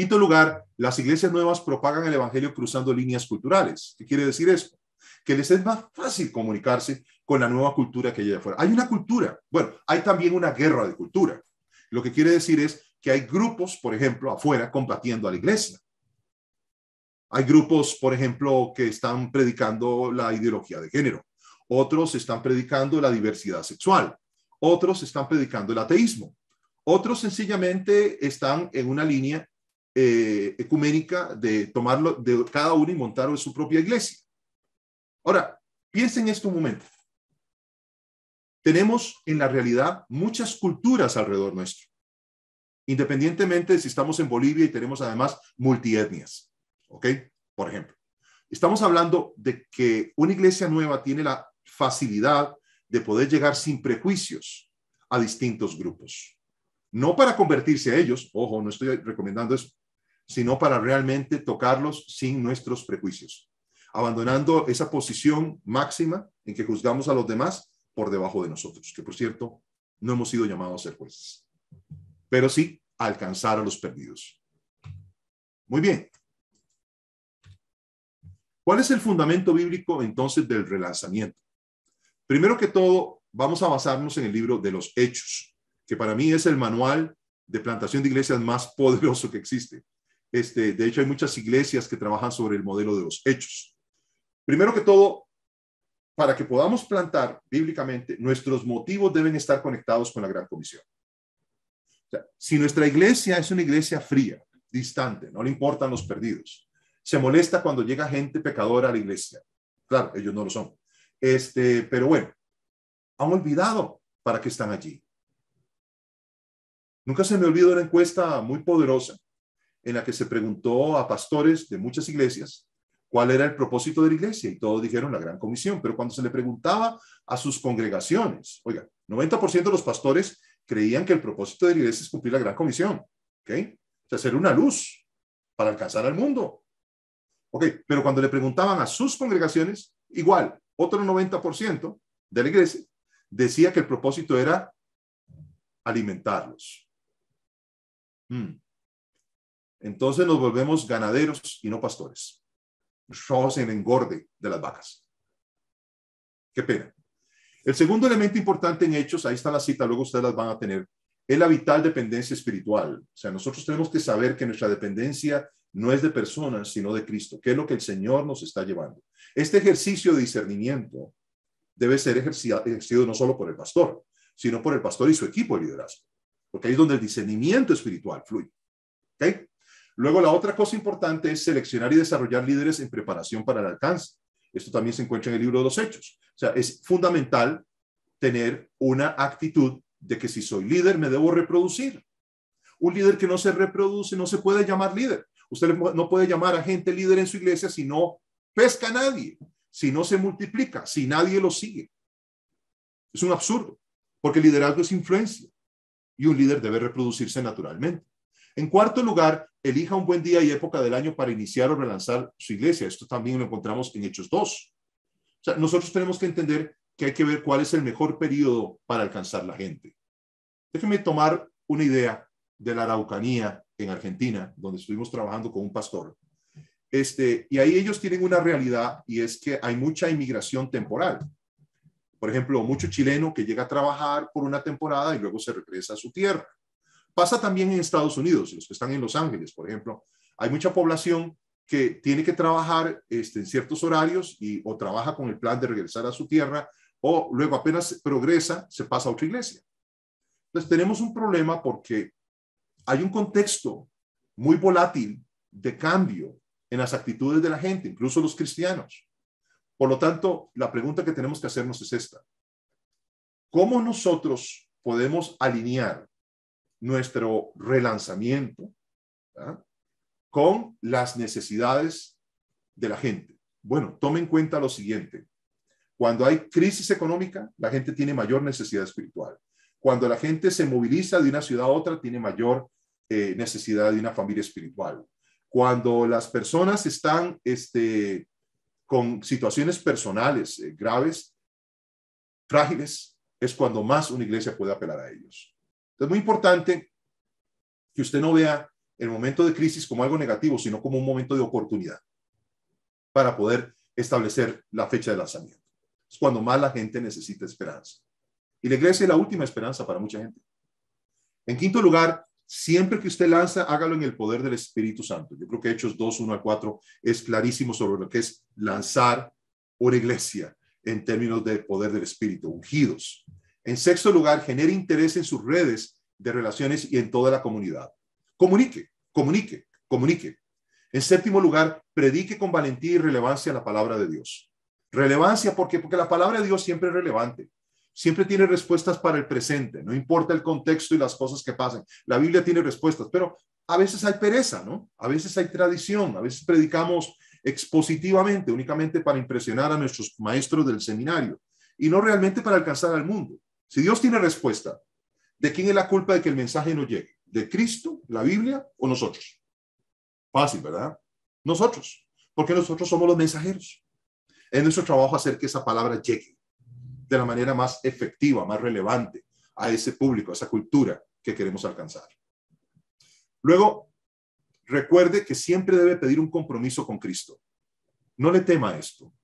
Speaker 1: Quinto lugar, las iglesias nuevas propagan el Evangelio cruzando líneas culturales. ¿Qué quiere decir esto? Que les es más fácil comunicarse con la nueva cultura que hay allá afuera. Hay una cultura, bueno, hay también una guerra de cultura. Lo que quiere decir es que hay grupos, por ejemplo, afuera combatiendo a la iglesia. Hay grupos, por ejemplo, que están predicando la ideología de género. Otros están predicando la diversidad sexual. Otros están predicando el ateísmo. Otros sencillamente están en una línea eh, ecuménica de tomarlo de cada uno y montarlo en su propia iglesia. Ahora, piensen en este un momento. Tenemos en la realidad muchas culturas alrededor nuestro, independientemente de si estamos en Bolivia y tenemos además multietnias, ¿ok? Por ejemplo, estamos hablando de que una iglesia nueva tiene la facilidad de poder llegar sin prejuicios a distintos grupos. No para convertirse a ellos, ojo, no estoy recomendando eso, sino para realmente tocarlos sin nuestros prejuicios, abandonando esa posición máxima en que juzgamos a los demás por debajo de nosotros, que por cierto, no hemos sido llamados a ser jueces, pero sí alcanzar a los perdidos. Muy bien. ¿Cuál es el fundamento bíblico entonces del relanzamiento? Primero que todo, vamos a basarnos en el libro de los Hechos, que para mí es el manual de plantación de iglesias más poderoso que existe. Este, de hecho, hay muchas iglesias que trabajan sobre el modelo de los hechos. Primero que todo, para que podamos plantar bíblicamente, nuestros motivos deben estar conectados con la Gran Comisión. si nuestra iglesia es una iglesia fría, distante, no le importan los perdidos, se molesta cuando llega gente pecadora a la iglesia. Claro, ellos no lo son. Este, pero bueno, han olvidado para qué están allí. Nunca se me olvidó una encuesta muy poderosa en la que se preguntó a pastores de muchas iglesias cuál era el propósito de la iglesia y todos dijeron la gran comisión, pero cuando se le preguntaba a sus congregaciones, oiga, 90% de los pastores creían que el propósito de la iglesia es cumplir la gran comisión, ¿ok? O sea, ser una luz para alcanzar al mundo. Ok, pero cuando le preguntaban a sus congregaciones, igual, otro 90% de la iglesia decía que el propósito era alimentarlos. Hmm. Entonces nos volvemos ganaderos y no pastores. vamos en engorde de las vacas. Qué pena. El segundo elemento importante en Hechos, ahí está la cita, luego ustedes las van a tener, es la vital dependencia espiritual. O sea, nosotros tenemos que saber que nuestra dependencia no es de personas, sino de Cristo, que es lo que el Señor nos está llevando. Este ejercicio de discernimiento debe ser ejercido no solo por el pastor, sino por el pastor y su equipo de liderazgo, porque ahí es donde el discernimiento espiritual fluye. Luego, la otra cosa importante es seleccionar y desarrollar líderes en preparación para el alcance. Esto también se encuentra en el libro de los Hechos. O sea, es fundamental tener una actitud de que si soy líder me debo reproducir. Un líder que no se reproduce no se puede llamar líder. Usted no puede llamar a gente líder en su iglesia si no pesca a nadie, si no se multiplica, si nadie lo sigue. Es un absurdo, porque el liderazgo es influencia y un líder debe reproducirse naturalmente. En cuarto lugar, elija un buen día y época del año para iniciar o relanzar su iglesia. Esto también lo encontramos en Hechos 2. O sea, nosotros tenemos que entender que hay que ver cuál es el mejor periodo para alcanzar la gente. Déjenme tomar una idea de la Araucanía en Argentina, donde estuvimos trabajando con un pastor. Este, y ahí ellos tienen una realidad y es que hay mucha inmigración temporal. Por ejemplo, mucho chileno que llega a trabajar por una temporada y luego se regresa a su tierra. Pasa también en Estados Unidos, los que están en Los Ángeles, por ejemplo. Hay mucha población que tiene que trabajar este, en ciertos horarios y o trabaja con el plan de regresar a su tierra o luego apenas progresa, se pasa a otra iglesia. Entonces tenemos un problema porque hay un contexto muy volátil de cambio en las actitudes de la gente, incluso los cristianos. Por lo tanto, la pregunta que tenemos que hacernos es esta. ¿Cómo nosotros podemos alinear nuestro relanzamiento con las necesidades de la gente. Bueno, tome en cuenta lo siguiente. Cuando hay crisis económica, la gente tiene mayor necesidad espiritual. Cuando la gente se moviliza de una ciudad a otra, tiene mayor eh, necesidad de una familia espiritual. Cuando las personas están este, con situaciones personales eh, graves, frágiles, es cuando más una iglesia puede apelar a ellos. Es muy importante que usted no vea el momento de crisis como algo negativo, sino como un momento de oportunidad para poder establecer la fecha de lanzamiento. Es cuando más la gente necesita esperanza. Y la iglesia es la última esperanza para mucha gente. En quinto lugar, siempre que usted lanza, hágalo en el poder del Espíritu Santo. Yo creo que Hechos 2, 1 al 4 es clarísimo sobre lo que es lanzar por iglesia en términos de poder del Espíritu, ungidos. En sexto lugar, genere interés en sus redes de relaciones y en toda la comunidad. Comunique, comunique, comunique. En séptimo lugar, predique con valentía y relevancia la palabra de Dios. Relevancia, porque Porque la palabra de Dios siempre es relevante. Siempre tiene respuestas para el presente, no importa el contexto y las cosas que pasen. La Biblia tiene respuestas, pero a veces hay pereza, ¿no? A veces hay tradición, a veces predicamos expositivamente, únicamente para impresionar a nuestros maestros del seminario y no realmente para alcanzar al mundo. Si Dios tiene respuesta, ¿de quién es la culpa de que el mensaje no llegue? ¿De Cristo, la Biblia o nosotros? Fácil, ¿verdad? Nosotros, porque nosotros somos los mensajeros. Es nuestro trabajo hacer que esa palabra llegue de la manera más efectiva, más relevante a ese público, a esa cultura que queremos alcanzar. Luego, recuerde que siempre debe pedir un compromiso con Cristo. No le tema esto.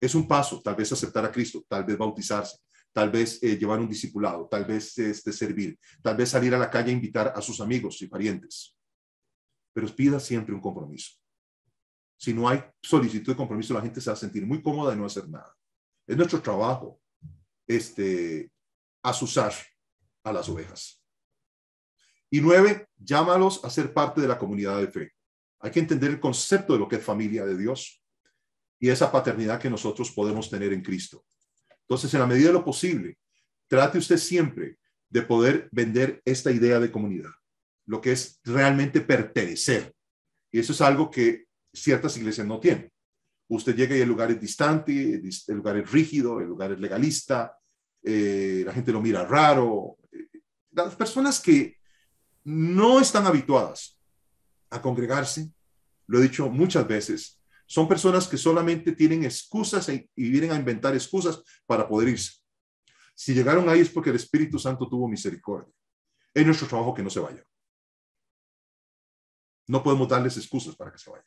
Speaker 1: Es un paso, tal vez aceptar a Cristo, tal vez bautizarse, tal vez eh, llevar un discipulado, tal vez este, servir, tal vez salir a la calle a invitar a sus amigos y parientes. Pero pida siempre un compromiso. Si no hay solicitud de compromiso, la gente se va a sentir muy cómoda de no hacer nada. Es nuestro trabajo este, asusar a las ovejas. Y nueve, llámalos a ser parte de la comunidad de fe. Hay que entender el concepto de lo que es familia de Dios y esa paternidad que nosotros podemos tener en Cristo. Entonces, en la medida de lo posible, trate usted siempre de poder vender esta idea de comunidad, lo que es realmente pertenecer. Y eso es algo que ciertas iglesias no tienen. Usted llega y el lugar es distante, el lugar es rígido, el lugar es legalista, eh, la gente lo mira raro. Las personas que no están habituadas a congregarse, lo he dicho muchas veces, son personas que solamente tienen excusas y vienen a inventar excusas para poder irse. Si llegaron ahí es porque el Espíritu Santo tuvo misericordia. Es nuestro trabajo que no se vayan. No podemos darles excusas para que se vayan.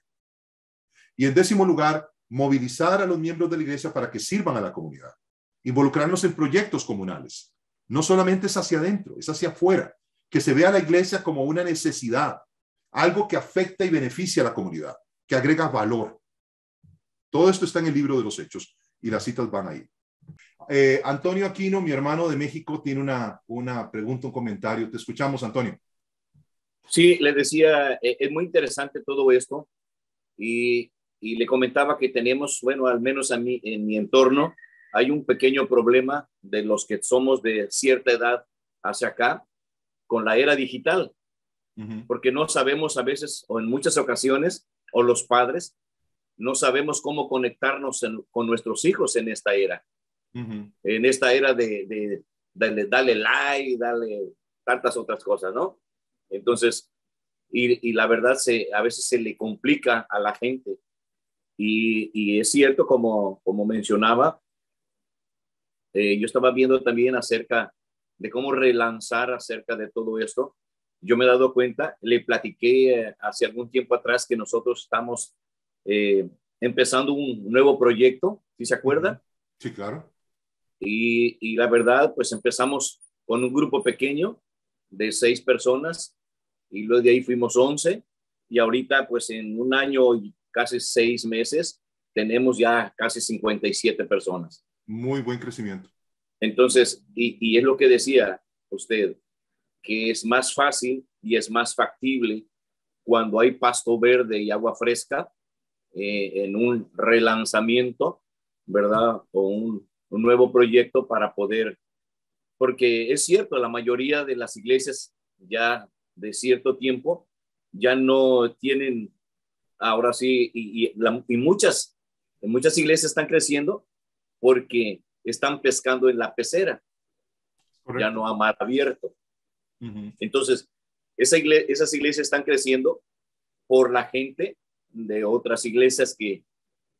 Speaker 1: Y en décimo lugar, movilizar a los miembros de la iglesia para que sirvan a la comunidad. Involucrarnos en proyectos comunales. No solamente es hacia adentro, es hacia afuera. Que se vea la iglesia como una necesidad, algo que afecta y beneficia a la comunidad, que agrega valor. Todo esto está en el libro de los hechos y las citas van ahí. Eh, Antonio Aquino, mi hermano de México, tiene una, pregunta, un comentario. Te escuchamos, Antonio.
Speaker 3: Sí, le decía, eh, es muy interesante todo esto y, le comentaba que tenemos, bueno, al menos a mí, en mi entorno, hay un pequeño problema de los que somos de cierta edad hacia acá con la era digital, porque no sabemos a veces o en muchas ocasiones, o los padres, no sabemos cómo conectarnos con nuestros hijos en esta era.
Speaker 2: En
Speaker 3: esta era de, darle like, darle tantas otras cosas, ¿no? Entonces, y, la verdad, se, a veces se le complica a la gente. Y, es cierto, como, como mencionaba, eh, yo estaba viendo también acerca de cómo relanzar acerca de todo esto. Yo me he dado cuenta, le platiqué eh, hace algún tiempo atrás que nosotros estamos eh, empezando un nuevo proyecto, si se acuerda? Sí, claro. Y, la verdad, pues empezamos con un grupo pequeño de seis personas y luego de ahí fuimos once y ahorita pues en un año y casi seis meses tenemos ya casi 57 personas.
Speaker 1: Muy buen crecimiento.
Speaker 3: Entonces, y es lo que decía usted, que es más fácil y es más factible cuando hay pasto verde y agua fresca eh, en un relanzamiento, ¿verdad? O un, nuevo proyecto para poder, porque es cierto, la mayoría de las iglesias ya de cierto tiempo ya no tienen, ahora sí, y, y, muchas, iglesias están creciendo porque están pescando en la pecera, ya no a mar abierto. Entonces, esas iglesias están creciendo por la gente de otras iglesias que,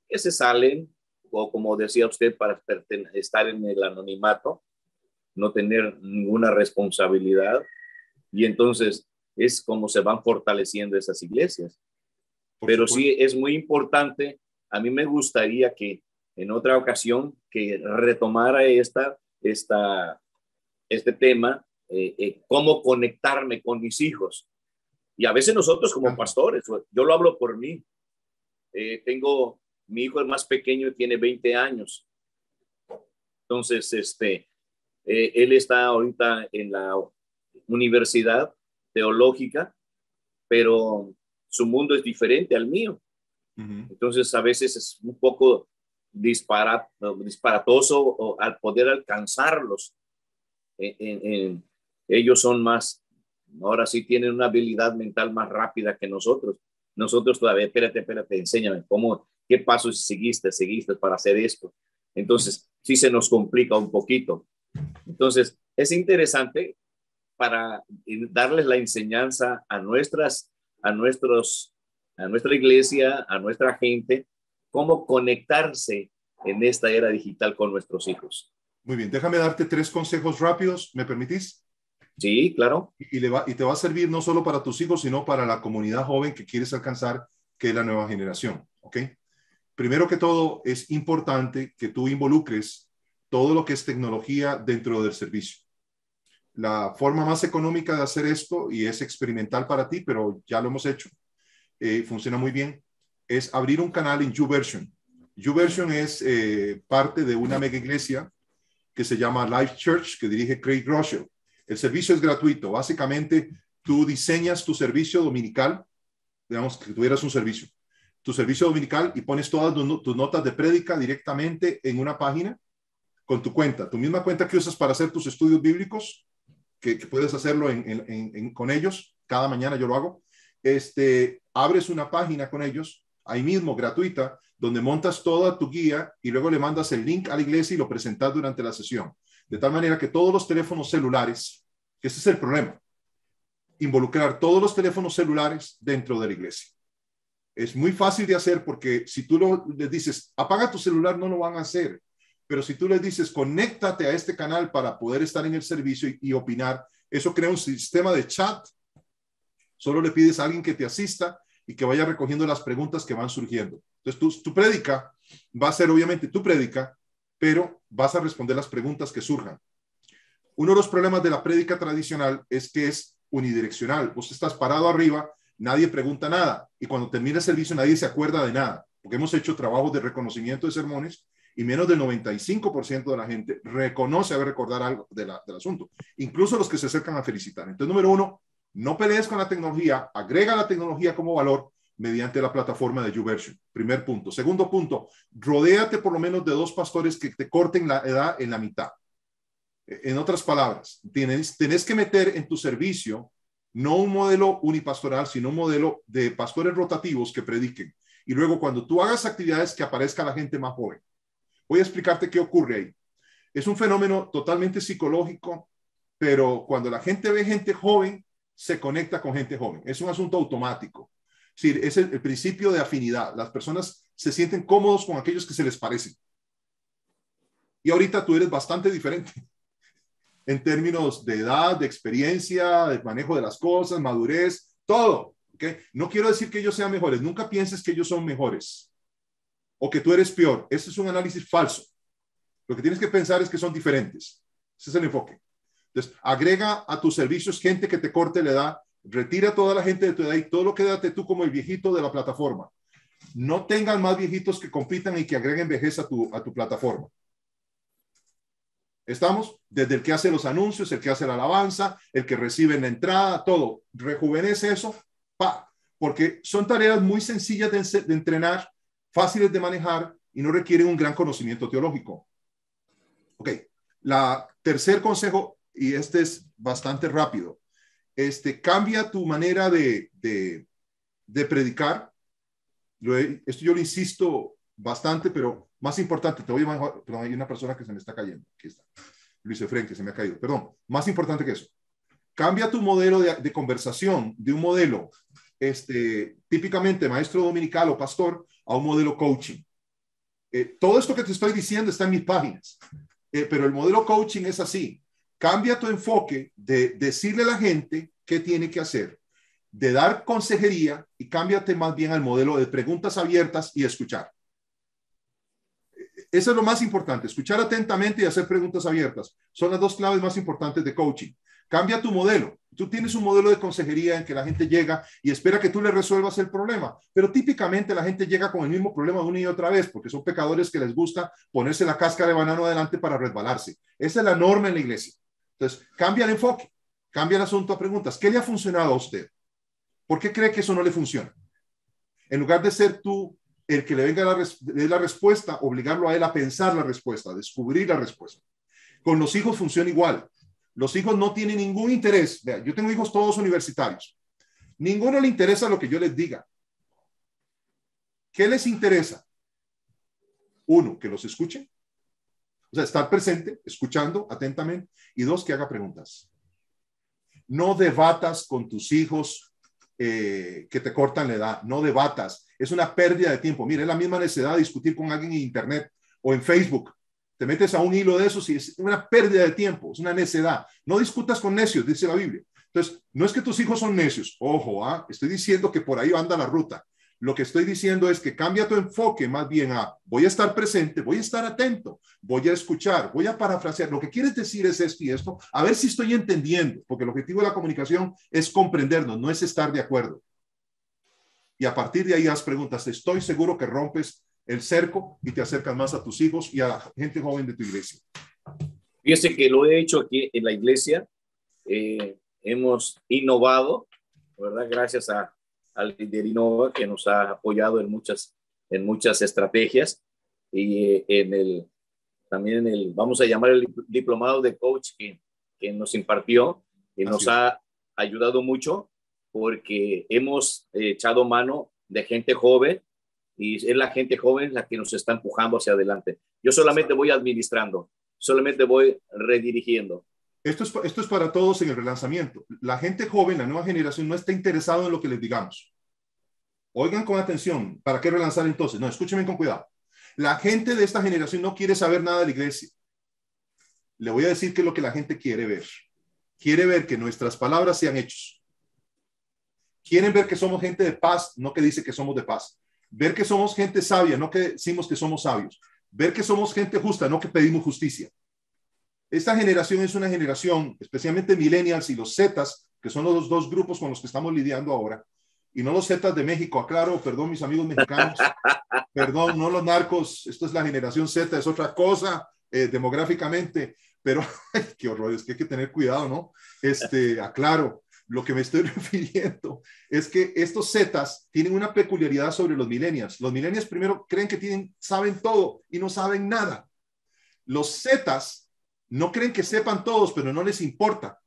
Speaker 3: se salen, o como decía usted, para estar en el anonimato, no tener ninguna responsabilidad. Y entonces es como se van fortaleciendo esas iglesias. Pero sí es muy importante, a mí me gustaría que en otra ocasión que retomara esta, esta, este tema, eh, eh, cómo conectarme con mis hijos, y a veces nosotros como pastores, yo lo hablo por mí. Eh, tengo, mi hijo el más pequeño y tiene 20 años. Entonces, este, eh, él está ahorita en la universidad teológica, pero su mundo es diferente al mío. Entonces, a veces es un poco disparatoso al poder alcanzarlos. E, e, ellos son más Ahora sí tienen una habilidad mental más rápida que nosotros. Nosotros todavía, espérate, espérate, enséñame cómo, qué pasos seguiste, seguiste para hacer esto. Entonces, sí se nos complica un poquito. Entonces, es interesante para eh, darles la enseñanza a nuestras, a nuestros, a nuestra iglesia, a nuestra gente, cómo conectarse en esta era digital con nuestros hijos.
Speaker 1: Muy bien, déjame darte tres consejos rápidos, ¿me permitís? Sí, claro. Y, te va a servir no solo para tus hijos, sino para la comunidad joven que quieres alcanzar, que es la nueva generación. ¿Ok? Primero que todo, es importante que tú involucres todo lo que es tecnología dentro del servicio. La forma más económica de hacer esto, y es experimental para ti, pero ya lo hemos hecho, eh, funciona muy bien, es abrir un canal en YouVersion. YouVersion es eh, parte de una mega iglesia que se llama Life Church, que dirige Craig Groeschel. El servicio es gratuito. Básicamente, tú diseñas tu servicio dominical, digamos que tuvieras un servicio, tu servicio dominical y pones todas tus notas de prédica directamente en una página con tu cuenta, tu misma cuenta que usas para hacer tus estudios bíblicos, que, puedes hacerlo con ellos, cada mañana yo lo hago, este, abres una página con ellos, ahí mismo, gratuita, donde montas toda tu guía y luego le mandas el link a la iglesia y lo presentas durante la sesión. De tal manera que todos los teléfonos celulares, que ese es el problema, involucrar todos los teléfonos celulares dentro de la iglesia. Es muy fácil de hacer porque si tú lo, les dices, apaga tu celular, no lo van a hacer. Pero si tú les dices, conéctate a este canal para poder estar en el servicio y, opinar, eso crea un sistema de chat. Solo le pides a alguien que te asista y que vaya recogiendo las preguntas que van surgiendo. Entonces, tu, tu va a ser, obviamente, tu prédica pero vas a responder las preguntas que surjan. Uno de los problemas de la prédica tradicional es que es unidireccional. Vos estás parado arriba, nadie pregunta nada y cuando termina el servicio nadie se acuerda de nada, porque hemos hecho trabajos de reconocimiento de sermones y menos del 95% de la gente reconoce haber recordado algo del asunto, incluso los que se acercan a felicitar. Entonces, número uno, no pelees con la tecnología, agrega la tecnología como valor, mediante la plataforma de YouVersion. Primer punto. Segundo punto, rodéate por lo menos de dos pastores que te corten la edad en la mitad. E-, en otras palabras, tienes, tenés que meter en tu servicio no un modelo unipastoral, sino un modelo de pastores rotativos que prediquen. Y luego cuando tú hagas actividades que aparezca la gente más joven. Voy a explicarte qué ocurre ahí. Es un fenómeno totalmente psicológico, pero cuando la gente ve gente joven, se conecta con gente joven. Es un asunto automático. Es decir, es el, principio de afinidad. Las personas se sienten cómodos con aquellos que se les parecen. Y ahorita tú eres bastante diferente en términos de edad, de experiencia, de manejo de las cosas, madurez, todo. ¿okay? No quiero decir que ellos sean mejores. Nunca pienses que ellos son mejores o que tú eres peor. Ese es un análisis falso. Lo que tienes que pensar es que son diferentes. Ese es el enfoque. Entonces, agrega a tus servicios gente que te corte la edad, Retira a toda la gente de tu edad y todo lo quédate tú como el viejito de la plataforma. No tengan más viejitos que compitan y que agreguen vejez a tu, plataforma. ¿Estamos? Desde el que hace los anuncios, el que hace la alabanza, el que recibe la entrada, todo. Rejuvenece eso, pa, porque son tareas muy sencillas de, de entrenar, fáciles de manejar y no requieren un gran conocimiento teológico. Ok, la tercer consejo, y este es bastante rápido, este, cambia tu manera de, de, predicar. esto yo lo insisto bastante, pero más importante, te voy a... Perdón, hay una persona que se me está cayendo. Aquí está. Luis Efren, que se me ha caído. Perdón, más importante que eso. Cambia tu modelo de, conversación de un modelo este, típicamente maestro dominical o pastor a un modelo coaching. Eh, todo esto que te estoy diciendo está en mis páginas, eh, pero el modelo coaching es así. Cambia tu enfoque de decirle a la gente qué tiene que hacer, de dar consejería y cámbiate más bien al modelo de preguntas abiertas y escuchar. Eso es lo más importante, escuchar atentamente y hacer preguntas abiertas. Son las dos claves más importantes de coaching. Cambia tu modelo. Tú tienes un modelo de consejería en que la gente llega y espera que tú le resuelvas el problema, pero típicamente la gente llega con el mismo problema una y otra vez porque son pecadores que les gusta ponerse la casca de banano adelante para resbalarse. Esa es la norma en la iglesia. Entonces, cambia el enfoque, cambia el asunto a preguntas. ¿Qué le ha funcionado a usted? ¿Por qué cree que eso no le funciona? En lugar de ser tú el que le venga la, la respuesta, obligarlo a él a pensar la respuesta, a descubrir la respuesta. Con los hijos funciona igual. Los hijos no tienen ningún interés. Vea, yo tengo hijos todos universitarios. Ninguno le interesa lo que yo les diga. ¿Qué les interesa? Uno, que los escuchen. O sea, estar presente, escuchando atentamente. Y dos, que haga preguntas. No debatas con tus hijos eh, que te cortan la edad. No debatas. Es una pérdida de tiempo. Mire, es la misma necesidad discutir con alguien en Internet o en Facebook. Te metes a un hilo de esos y es una pérdida de tiempo, es una necedad. No discutas con necios, dice la Biblia. Entonces, no es que tus hijos son necios, ojo, ¿ah? estoy diciendo que por ahí anda la ruta, lo que estoy diciendo es que cambia tu enfoque más bien a voy a estar presente, voy a estar atento, voy a escuchar, voy a parafrasear. Lo que quieres decir es esto y esto. A ver si estoy entendiendo, porque el objetivo de la comunicación es comprendernos, no es estar de acuerdo. Y a partir de ahí haz preguntas. Estoy seguro que rompes el cerco y te acercas más a tus hijos y a la gente joven de tu iglesia.
Speaker 3: Fíjese que lo he hecho aquí en la iglesia. Eh, hemos innovado, ¿verdad? Gracias a al líder Innova, que nos ha apoyado en muchas, en muchas estrategias y eh, en el, también en el, vamos a llamar el diplomado de coach que, nos impartió, que nos ha ayudado mucho porque hemos echado mano de gente joven y es la gente joven la que nos está empujando hacia adelante. Yo solamente voy administrando, solamente voy redirigiendo,
Speaker 1: esto es, para todos en el relanzamiento. La gente joven, la nueva generación, no está interesada en lo que les digamos. Oigan con atención, ¿para qué relanzar entonces? No, escúchenme con cuidado. La gente de esta generación no quiere saber nada de la iglesia. Le voy a decir que es lo que la gente quiere ver. Quiere ver que nuestras palabras sean hechos. Quieren ver que somos gente de paz, no que dice que somos de paz. Ver que somos gente sabia, no que decimos que somos sabios. Ver que somos gente justa, no que pedimos justicia. Esta generación es una generación, especialmente millennials y los Zetas, que son los dos grupos con los que estamos lidiando ahora, y no los Zetas de México, aclaro, perdón mis amigos mexicanos, perdón, no los narcos, esto es la generación Z, es otra cosa eh, demográficamente, pero qué horror, es que hay que tener cuidado, ¿no? Este, aclaro, lo que me estoy refiriendo es que estos Zetas tienen una peculiaridad sobre los millennials. Los millennials primero creen que tienen, saben todo y no saben nada. Los Zetas no creen que sepan todos, pero no les importa.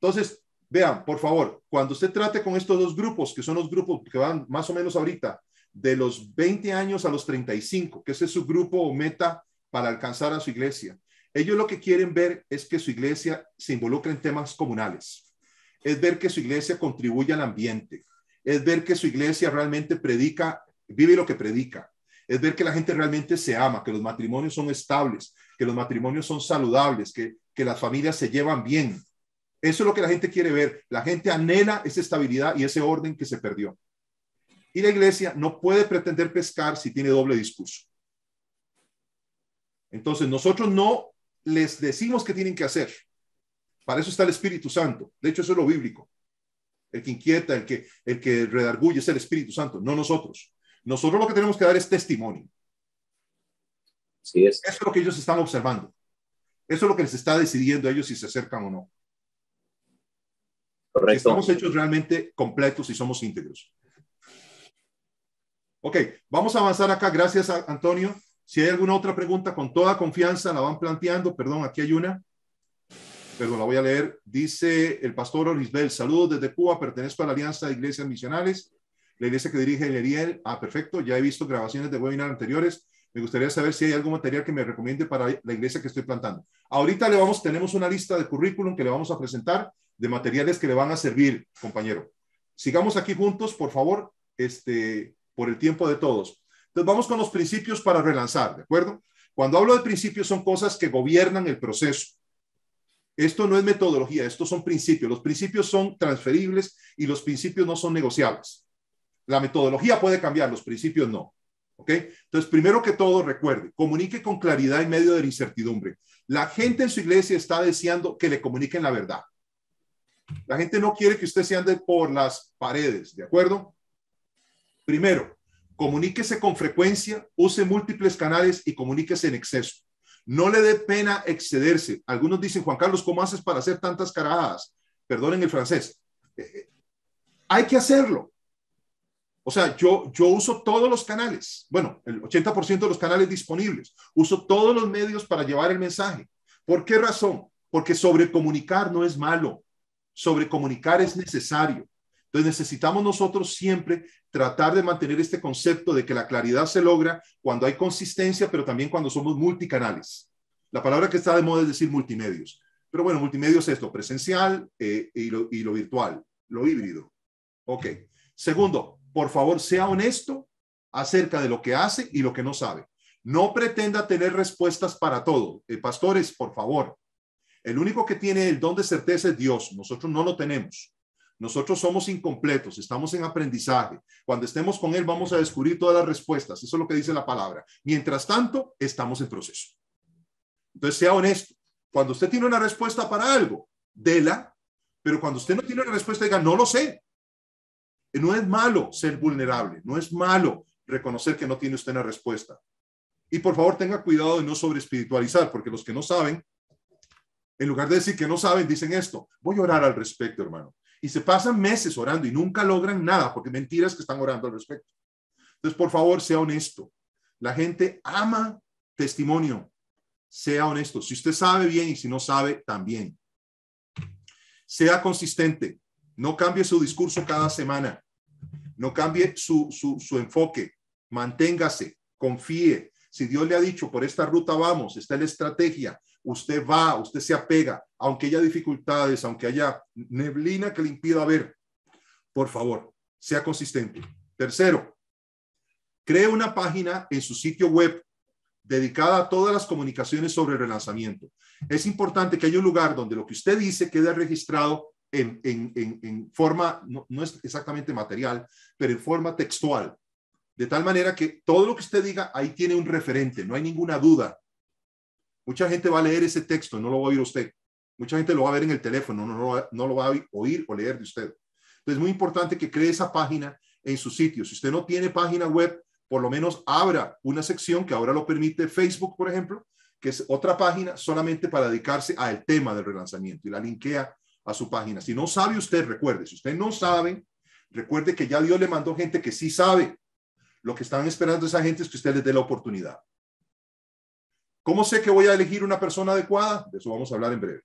Speaker 1: Entonces, vean, por favor, cuando usted trate con estos dos grupos, que son los grupos que van más o menos ahorita, de los 20 años a los 35, que ese es su grupo o meta para alcanzar a su iglesia. Ellos lo que quieren ver es que su iglesia se involucre en temas comunales, es ver que su iglesia contribuye al ambiente, es ver que su iglesia realmente predica, vive lo que predica, es ver que la gente realmente se ama, que los matrimonios son estables, los matrimonios son saludables, que, las familias se llevan bien. Eso es lo que la gente quiere ver. La gente anhela esa estabilidad y ese orden que se perdió. Y la iglesia no puede pretender pescar si tiene doble discurso. Entonces, nosotros no les decimos qué tienen que hacer. Para eso está el Espíritu Santo. De hecho, eso es lo bíblico. El que inquieta, el que, el que redarguye es el Espíritu Santo, no nosotros. Nosotros lo que tenemos que dar es testimonio es. Eso es lo que ellos están observando. Eso es lo que les está decidiendo a ellos si se acercan o no. Correcto. estamos hechos realmente completos y somos íntegros. Ok, vamos a avanzar acá. Gracias, a Antonio. Si hay alguna otra pregunta, con toda confianza la van planteando. Perdón, aquí hay una. Perdón, la voy a leer. Dice el pastor Orisbel, saludos desde Cuba, pertenezco a la Alianza de Iglesias Misionales, la iglesia que dirige el Ariel. Ah, perfecto, ya he visto grabaciones de webinar anteriores me gustaría saber si hay algún material que me recomiende para la iglesia que estoy plantando. Ahorita le vamos, tenemos una lista de currículum que le vamos a presentar de materiales que le van a servir, compañero. Sigamos aquí juntos, por favor, este, por el tiempo de todos. Entonces vamos con los principios para relanzar, ¿de acuerdo? Cuando hablo de principios son cosas que gobiernan el proceso. Esto no es metodología, estos son principios. Los principios son transferibles y los principios no son negociables. La metodología puede cambiar, los principios no. Entonces, primero que todo, recuerde, comunique con claridad en medio de la incertidumbre. La gente en su iglesia está deseando que le comuniquen la verdad. La gente no quiere que usted se ande por las paredes, ¿de acuerdo? Primero, comuníquese con frecuencia, use múltiples canales y comuníquese en exceso. No le dé pena excederse. Algunos dicen, Juan Carlos, ¿cómo haces para hacer tantas caradas? Perdonen el francés. Eh, eh, hay que hacerlo. O sea, yo, yo uso todos los canales, bueno, el 80% de los canales disponibles, uso todos los medios para llevar el mensaje. ¿Por qué razón? Porque sobrecomunicar no es malo, sobrecomunicar es necesario. Entonces necesitamos nosotros siempre tratar de mantener este concepto de que la claridad se logra cuando hay consistencia, pero también cuando somos multicanales. La palabra que está de moda es decir multimedios. Pero bueno, multimedios es esto, presencial eh, y, lo, y lo virtual, lo híbrido. Ok. Segundo, por favor, sea honesto acerca de lo que hace y lo que no sabe. No pretenda tener respuestas para todo. Eh, pastores, por favor, el único que tiene el don de certeza es Dios. Nosotros no lo tenemos. Nosotros somos incompletos, estamos en aprendizaje. Cuando estemos con Él vamos a descubrir todas las respuestas. Eso es lo que dice la palabra. Mientras tanto, estamos en proceso. Entonces, sea honesto. Cuando usted tiene una respuesta para algo, déla. Pero cuando usted no tiene una respuesta, diga, no lo sé. No es malo ser vulnerable, no es malo reconocer que no tiene usted una respuesta. Y por favor tenga cuidado de no sobre espiritualizar, porque los que no saben, en lugar de decir que no saben, dicen esto, voy a orar al respecto, hermano. Y se pasan meses orando y nunca logran nada, porque mentiras que están orando al respecto. Entonces, por favor, sea honesto. La gente ama testimonio. Sea honesto. Si usted sabe bien y si no sabe, también. Sea consistente. No cambie su discurso cada semana. No cambie su, enfoque. Manténgase, confíe. Si Dios le ha dicho, por esta ruta vamos, está la estrategia, usted va, usted se apega, aunque haya dificultades, aunque haya neblina que le impida ver, por favor, sea consistente. Tercero, cree una página en su sitio web dedicada a todas las comunicaciones sobre el relanzamiento. Es importante que haya un lugar donde lo que usted dice quede registrado en, forma, no, es exactamente material, pero en forma textual. De tal manera que todo lo que usted diga ahí tiene un referente, no hay ninguna duda. Mucha gente va a leer ese texto, no lo va a oír usted. Mucha gente lo va a ver en el teléfono, no, no lo va a oír o leer de usted. Entonces es muy importante que cree esa página en su sitio. Si usted no tiene página web, por lo menos abra una sección que ahora lo permite Facebook, por ejemplo, que es otra página solamente para dedicarse al tema del relanzamiento y la linkea a su página. Si no sabe usted, recuerde, si usted no sabe, recuerde que ya Dios le mandó gente que sí sabe. Lo que están esperando esa gente es que usted les dé la oportunidad. ¿Cómo sé que voy a elegir una persona adecuada? De eso vamos a hablar en breve.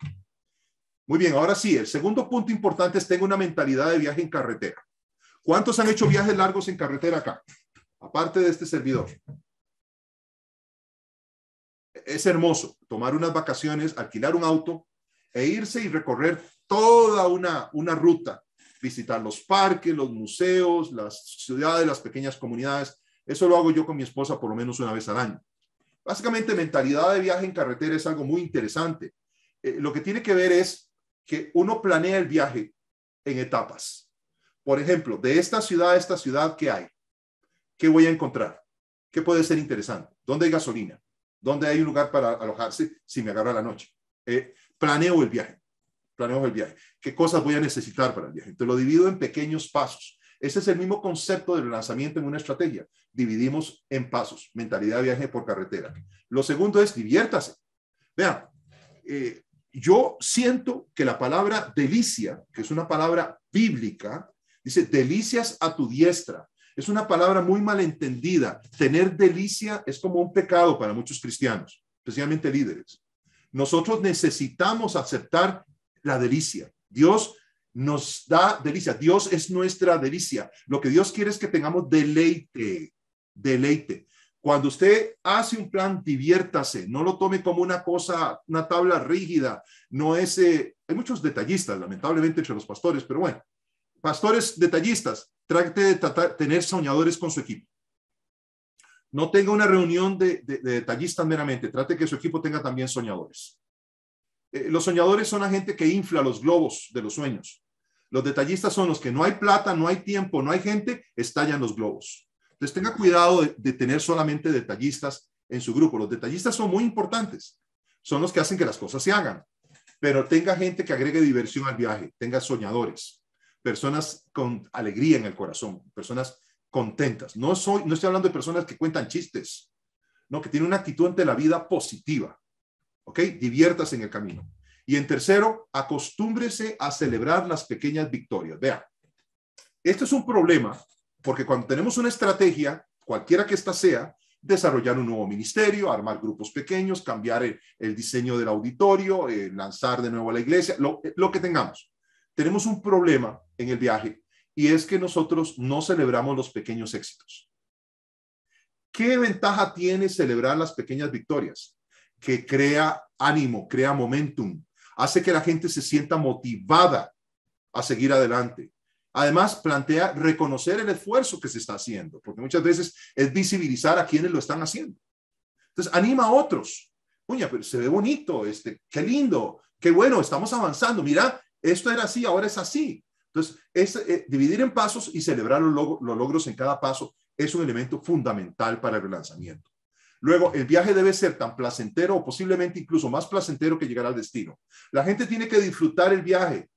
Speaker 1: Muy bien, ahora sí, el segundo punto importante es tener una mentalidad de viaje en carretera. ¿Cuántos han hecho viajes largos en carretera acá? Aparte de este servidor. Es hermoso tomar unas vacaciones, alquilar un auto e irse y recorrer toda una, una ruta, visitar los parques, los museos, las ciudades, las pequeñas comunidades. Eso lo hago yo con mi esposa por lo menos una vez al año. Básicamente, mentalidad de viaje en carretera es algo muy interesante. Eh, lo que tiene que ver es que uno planea el viaje en etapas. Por ejemplo, de esta ciudad a esta ciudad, ¿qué hay? ¿Qué voy a encontrar? ¿Qué puede ser interesante? ¿Dónde hay gasolina? ¿Dónde hay un lugar para alojarse si me agarra la noche? Eh, planeo el viaje, planeo el viaje, qué cosas voy a necesitar para el viaje. Entonces lo divido en pequeños pasos. Ese es el mismo concepto del lanzamiento en una estrategia. Dividimos en pasos, mentalidad de viaje por carretera. Lo segundo es diviértase. Vean, eh, yo siento que la palabra delicia, que es una palabra bíblica, dice delicias a tu diestra. Es una palabra muy malentendida. Tener delicia es como un pecado para muchos cristianos, especialmente líderes. Nosotros necesitamos aceptar la delicia. Dios nos da delicia. Dios es nuestra delicia. Lo que Dios quiere es que tengamos deleite, deleite. Cuando usted hace un plan, diviértase, no lo tome como una cosa, una tabla rígida, no es, eh, hay muchos detallistas, lamentablemente, entre los pastores, pero bueno, pastores detallistas, trate de tener soñadores con su equipo. No tenga una reunión de, detallistas meramente, trate que su equipo tenga también soñadores. Eh, los soñadores son la gente que infla los globos de los sueños. Los detallistas son los que no hay plata, no hay tiempo, no hay gente, estallan los globos. Entonces tenga cuidado de, de tener solamente detallistas en su grupo. Los detallistas son muy importantes, son los que hacen que las cosas se hagan, pero tenga gente que agregue diversión al viaje, tenga soñadores, personas con alegría en el corazón, personas contentas. No, soy, no estoy hablando de personas que cuentan chistes, no, que tienen una actitud ante la vida positiva. ¿Ok? Diviertas en el camino. Y en tercero, acostúmbrese a celebrar las pequeñas victorias. Vea, esto es un problema porque cuando tenemos una estrategia, cualquiera que ésta sea, desarrollar un nuevo ministerio, armar grupos pequeños, cambiar el, diseño del auditorio, eh, lanzar de nuevo a la iglesia, lo, eh, lo que tengamos. Tenemos un problema en el viaje y es que nosotros no celebramos los pequeños éxitos. ¿Qué ventaja tiene celebrar las pequeñas victorias? Que crea ánimo, crea momentum, hace que la gente se sienta motivada a seguir adelante. Además, plantea reconocer el esfuerzo que se está haciendo, porque muchas veces es visibilizar a quienes lo están haciendo. Entonces, anima a otros. Uña, pero se ve bonito, este, qué lindo, qué bueno, estamos avanzando. Mira, esto era así, ahora es así. Entonces, es, eh, dividir en pasos y celebrar los, logros en cada paso es un elemento fundamental para el relanzamiento. Luego, el viaje debe ser tan placentero o posiblemente incluso más placentero que llegar al destino. La gente tiene que disfrutar el viaje.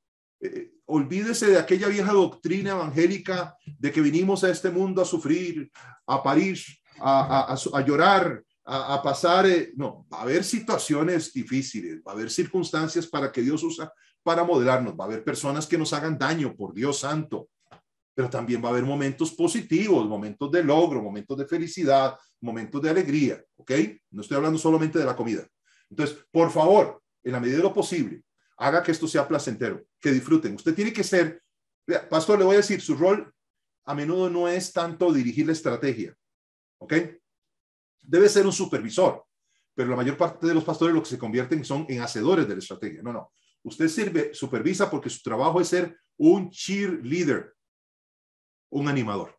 Speaker 1: Eh, olvídese de aquella vieja doctrina evangélica de que vinimos a este mundo a sufrir, a parir, a, llorar, a, pasar. Eh, no, va a haber situaciones difíciles, va a haber circunstancias para que Dios usa para modelarnos. Va a haber personas que nos hagan daño, por Dios santo, pero también va a haber momentos positivos, momentos de logro, momentos de felicidad, momentos de alegría, ¿ok? No estoy hablando solamente de la comida. Entonces, por favor, en la medida de lo posible, haga que esto sea placentero, que disfruten. Usted tiene que ser, pastor, le voy a decir, su rol a menudo no es tanto dirigir la estrategia, ¿ok? Debe ser un supervisor, pero la mayor parte de los pastores lo que se convierten son en hacedores de la estrategia. No, no, Usted sirve, supervisa porque su trabajo es ser un cheerleader, un animador,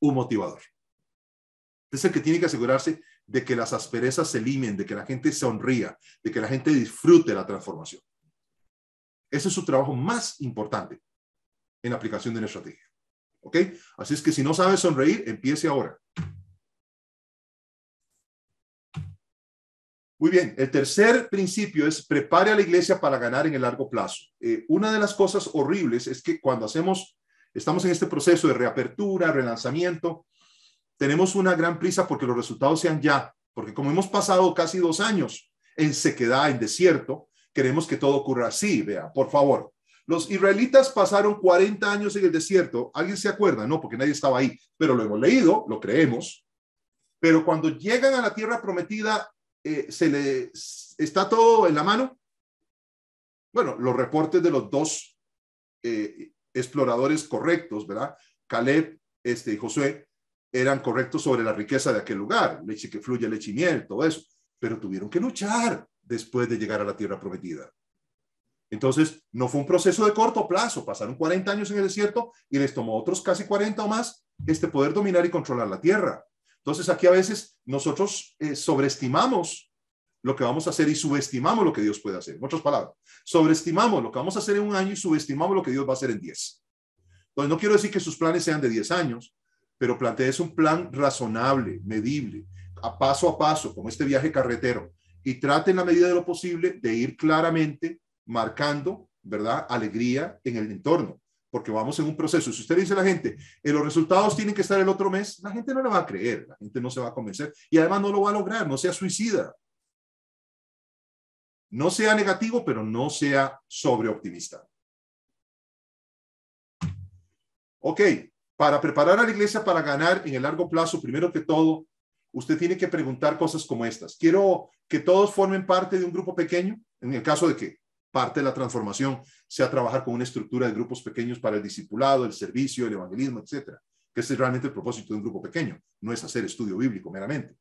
Speaker 1: un motivador. Es el que tiene que asegurarse de que las asperezas se eliminen, de que la gente sonría, de que la gente disfrute la transformación. Ese es su trabajo más importante en la aplicación de la estrategia. ¿Ok? Así es que si no sabe sonreír, empiece ahora. Muy bien, el tercer principio es prepare a la iglesia para ganar en el largo plazo. Eh, una de las cosas horribles es que cuando hacemos, estamos en este proceso de reapertura, relanzamiento, tenemos una gran prisa porque los resultados sean ya, porque como hemos pasado casi dos años en sequedad, en desierto, queremos que todo ocurra así, vea, por favor. Los israelitas pasaron 40 años en el desierto. ¿Alguien se acuerda? No, porque nadie estaba ahí, pero lo hemos leído, lo creemos. Pero cuando llegan a la tierra prometida, eh, se le está todo en la mano. Bueno, los reportes de los dos eh, exploradores correctos, ¿verdad? Caleb este, y Josué eran correctos sobre la riqueza de aquel lugar, leche que fluye, leche y miel, todo eso, pero tuvieron que luchar después de llegar a la tierra prometida. Entonces, no fue un proceso de corto plazo, pasaron 40 años en el desierto y les tomó otros casi 40 o más este poder dominar y controlar la tierra. Entonces aquí a veces nosotros eh, sobreestimamos lo que vamos a hacer y subestimamos lo que Dios puede hacer. En otras palabras, sobreestimamos lo que vamos a hacer en un año y subestimamos lo que Dios va a hacer en 10. Entonces no quiero decir que sus planes sean de 10 años, pero plantees un plan razonable, medible, a paso a paso, como este viaje carretero, y trate en la medida de lo posible de ir claramente marcando, ¿verdad? Alegría en el entorno porque vamos en un proceso. Si usted dice a la gente, eh, los resultados tienen que estar el otro mes, la gente no le va a creer, la gente no se va a convencer y además no lo va a lograr, no sea suicida. No sea negativo, pero no sea sobreoptimista. Ok, para preparar a la iglesia para ganar en el largo plazo, primero que todo, usted tiene que preguntar cosas como estas. Quiero que todos formen parte de un grupo pequeño, en el caso de que parte de la transformación sea trabajar con una estructura de grupos pequeños para el discipulado, el servicio, el evangelismo, etcétera, que ese es realmente el propósito de un grupo pequeño, no es hacer estudio bíblico meramente.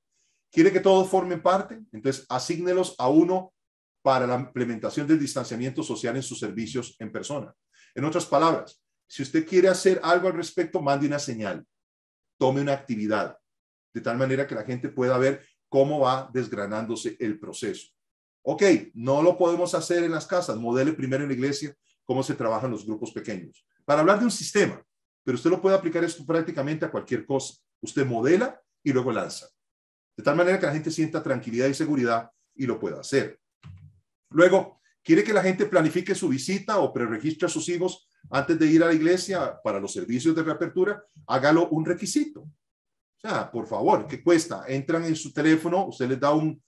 Speaker 1: ¿Quiere que todos formen parte? Entonces, asígnelos a uno para la implementación del distanciamiento social en sus servicios en persona. En otras palabras, si usted quiere hacer algo al respecto, mande una señal, tome una actividad, de tal manera que la gente pueda ver cómo va desgranándose el proceso. Ok, no lo podemos hacer en las casas, modele primero en la iglesia cómo se trabajan los grupos pequeños. Para hablar de un sistema, pero usted lo puede aplicar esto prácticamente a cualquier cosa. Usted modela y luego lanza. De tal manera que la gente sienta tranquilidad y seguridad y lo pueda hacer. Luego, ¿quiere que la gente planifique su visita o preregistre a sus hijos antes de ir a la iglesia para los servicios de reapertura? Hágalo un requisito. O sea, por favor, ¿qué cuesta? Entran en su teléfono, usted les da un,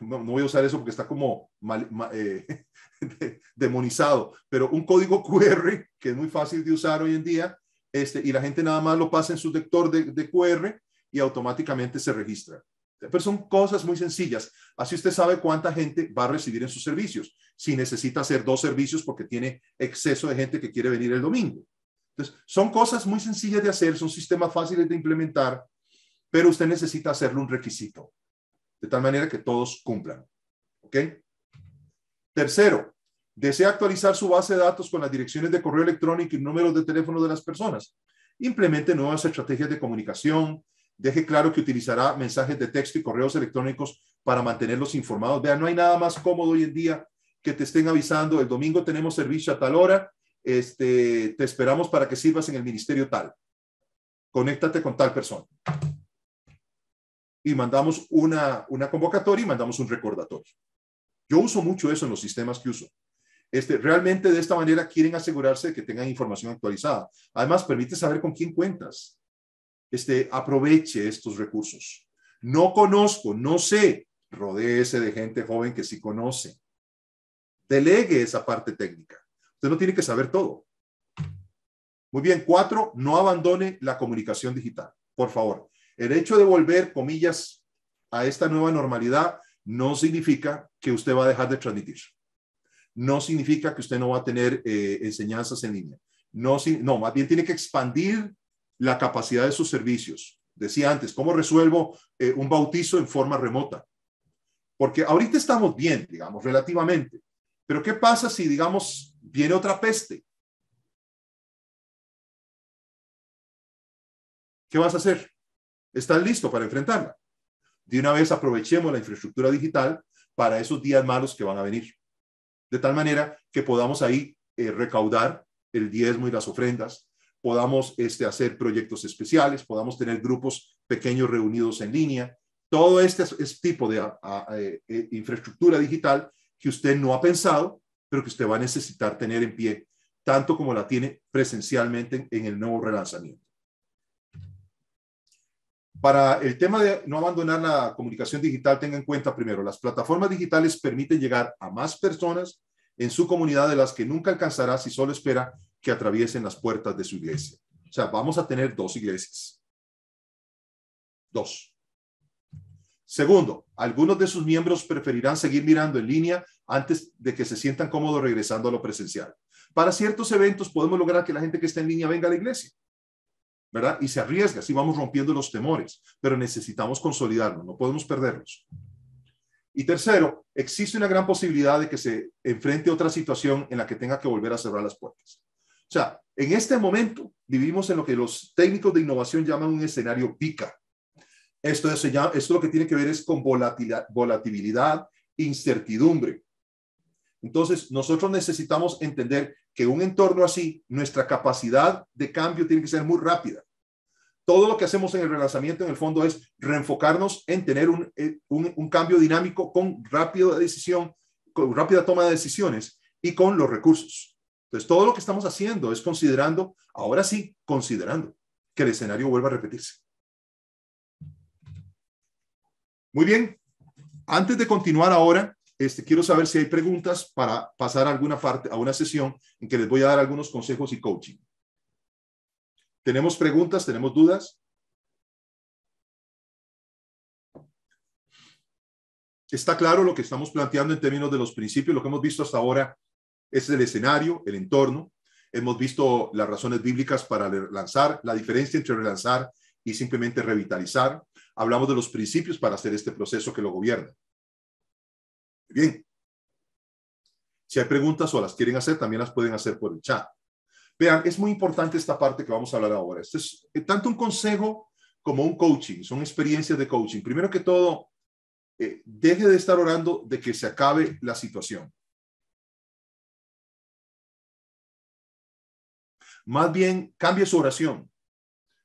Speaker 1: no, voy a usar eso porque está como eh, demonizado, pero un código QR que es muy fácil de usar hoy en día, este, y la gente nada más lo pasa en su lector de, de QR y automáticamente se registra. Pero son cosas muy sencillas. Así usted sabe cuánta gente va a recibir en sus servicios. Si necesita hacer dos servicios porque tiene exceso de gente que quiere venir el domingo. Entonces, son cosas muy sencillas de hacer, son sistemas fáciles de implementar, pero usted necesita hacerle un requisito de tal manera que todos cumplan. ¿Ok? Tercero, desea actualizar su base de datos con las direcciones de correo electrónico y números de teléfono de las personas. Implemente nuevas estrategias de comunicación. Deje claro que utilizará mensajes de texto y correos electrónicos para mantenerlos informados. Vean, no hay nada más cómodo hoy en día que te estén avisando, el domingo tenemos servicio a tal hora, este, te esperamos para que sirvas en el ministerio tal. Conéctate con tal persona y mandamos una, convocatoria y mandamos un recordatorio. Yo uso mucho eso en los sistemas que uso. Este, realmente de esta manera quieren asegurarse de que tengan información actualizada. Además, permite saber con quién cuentas. Este, aproveche estos recursos. No conozco, no sé. Rodéese de gente joven que sí conoce. Delegue esa parte técnica. Usted no tiene que saber todo. Muy bien, cuatro, no abandone la comunicación digital. Por favor, el hecho de volver, comillas, a esta nueva normalidad no significa que usted va a dejar de transmitir. No significa que usted no va a tener eh, enseñanzas en línea. No, más bien tiene que expandir la capacidad de sus servicios. Decía antes, ¿cómo resuelvo eh, un bautizo en forma remota? Porque ahorita estamos bien, digamos, relativamente. Pero ¿qué pasa si,
Speaker 2: digamos, viene otra peste?
Speaker 1: ¿Qué vas a hacer? están listos para enfrentarla. De una vez aprovechemos la infraestructura digital para esos días malos que van a venir. De tal manera que podamos ahí eh, recaudar el diezmo y las ofrendas, podamos este, hacer proyectos especiales, podamos tener grupos pequeños reunidos en línea. Todo este, tipo de eh, eh, infraestructura digital que usted no ha pensado, pero que usted va a necesitar tener en pie, tanto como la tiene presencialmente en el nuevo relanzamiento. Para el tema de no abandonar la comunicación digital, tenga en cuenta primero, las plataformas digitales permiten llegar a más personas en su comunidad de las que nunca alcanzará si solo espera que atraviesen las puertas de su iglesia. O sea, vamos a tener dos iglesias. Dos. Segundo, algunos de sus miembros preferirán seguir mirando en línea antes de que se sientan cómodos regresando a lo presencial. Para ciertos eventos podemos lograr que la gente que está en línea venga a la iglesia. ¿verdad? Y se arriesga, así vamos rompiendo los temores, pero necesitamos consolidarnos, no podemos perderlos. Y tercero, existe una gran posibilidad de que se enfrente otra situación en la que tenga que volver a cerrar las puertas. O sea, en este momento vivimos en lo que los técnicos de innovación llaman un escenario pica. Esto, es, esto lo que tiene que ver es con volatilidad, incertidumbre, entonces, nosotros necesitamos entender que un entorno así, nuestra capacidad de cambio tiene que ser muy rápida. Todo lo que hacemos en el relanzamiento, en el fondo, es reenfocarnos en tener eh, un, un, cambio dinámico con rápida decisión, con rápida toma de decisiones y con los recursos. Entonces, todo lo que estamos haciendo es considerando, ahora sí, considerando que el escenario vuelva a repetirse. Muy bien, antes de continuar ahora, este, quiero saber si hay preguntas para pasar a alguna parte, a una sesión en que les voy a dar algunos consejos y coaching. ¿Tenemos preguntas? ¿Tenemos dudas? Está claro lo que estamos planteando en términos de los principios, lo que hemos visto hasta ahora es el escenario, el entorno. Hemos visto las razones bíblicas para lanzar, la diferencia entre relanzar y simplemente revitalizar. Hablamos de los principios para hacer este proceso que lo gobierna. Bien. Si hay preguntas o las quieren hacer, también las pueden hacer por el chat. Vean, es muy importante esta parte que vamos a hablar ahora. Este es eh, tanto un consejo como un coaching, son experiencias de coaching. Primero que todo, eh, deje de estar orando de que se acabe la situación. Más bien, cambie su oración.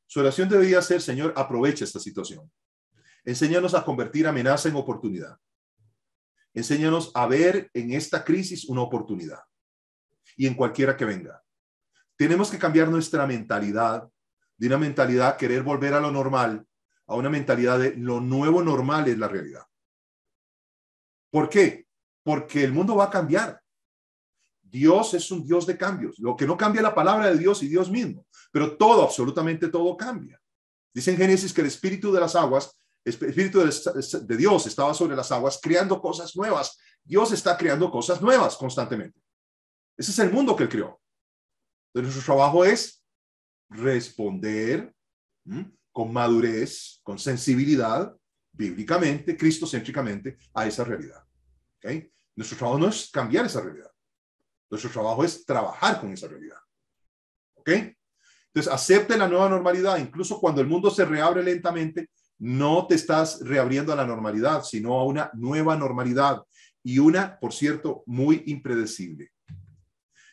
Speaker 1: Su oración debería ser, Señor, aprovecha esta situación. Enséñanos a convertir amenaza en oportunidad. Enséñanos a ver en esta crisis una oportunidad y en cualquiera que venga. Tenemos que cambiar nuestra mentalidad de una mentalidad querer volver a lo normal a una mentalidad de lo nuevo normal es la realidad. ¿Por qué? Porque el mundo va a cambiar. Dios es un Dios de cambios. Lo que no cambia la palabra de Dios y Dios mismo, pero todo, absolutamente todo cambia. Dice en Génesis que el espíritu de las aguas Espíritu de Dios estaba sobre las aguas creando cosas nuevas. Dios está creando cosas nuevas constantemente. Ese es el mundo que Él creó. nuestro trabajo es responder con madurez, con sensibilidad, bíblicamente, cristocéntricamente, a esa realidad. Nuestro trabajo no es cambiar esa realidad. Nuestro trabajo es trabajar con esa realidad. Entonces, acepte la nueva normalidad, incluso cuando el mundo se reabre lentamente, no te estás reabriendo a la normalidad, sino a una nueva normalidad y una, por cierto, muy impredecible.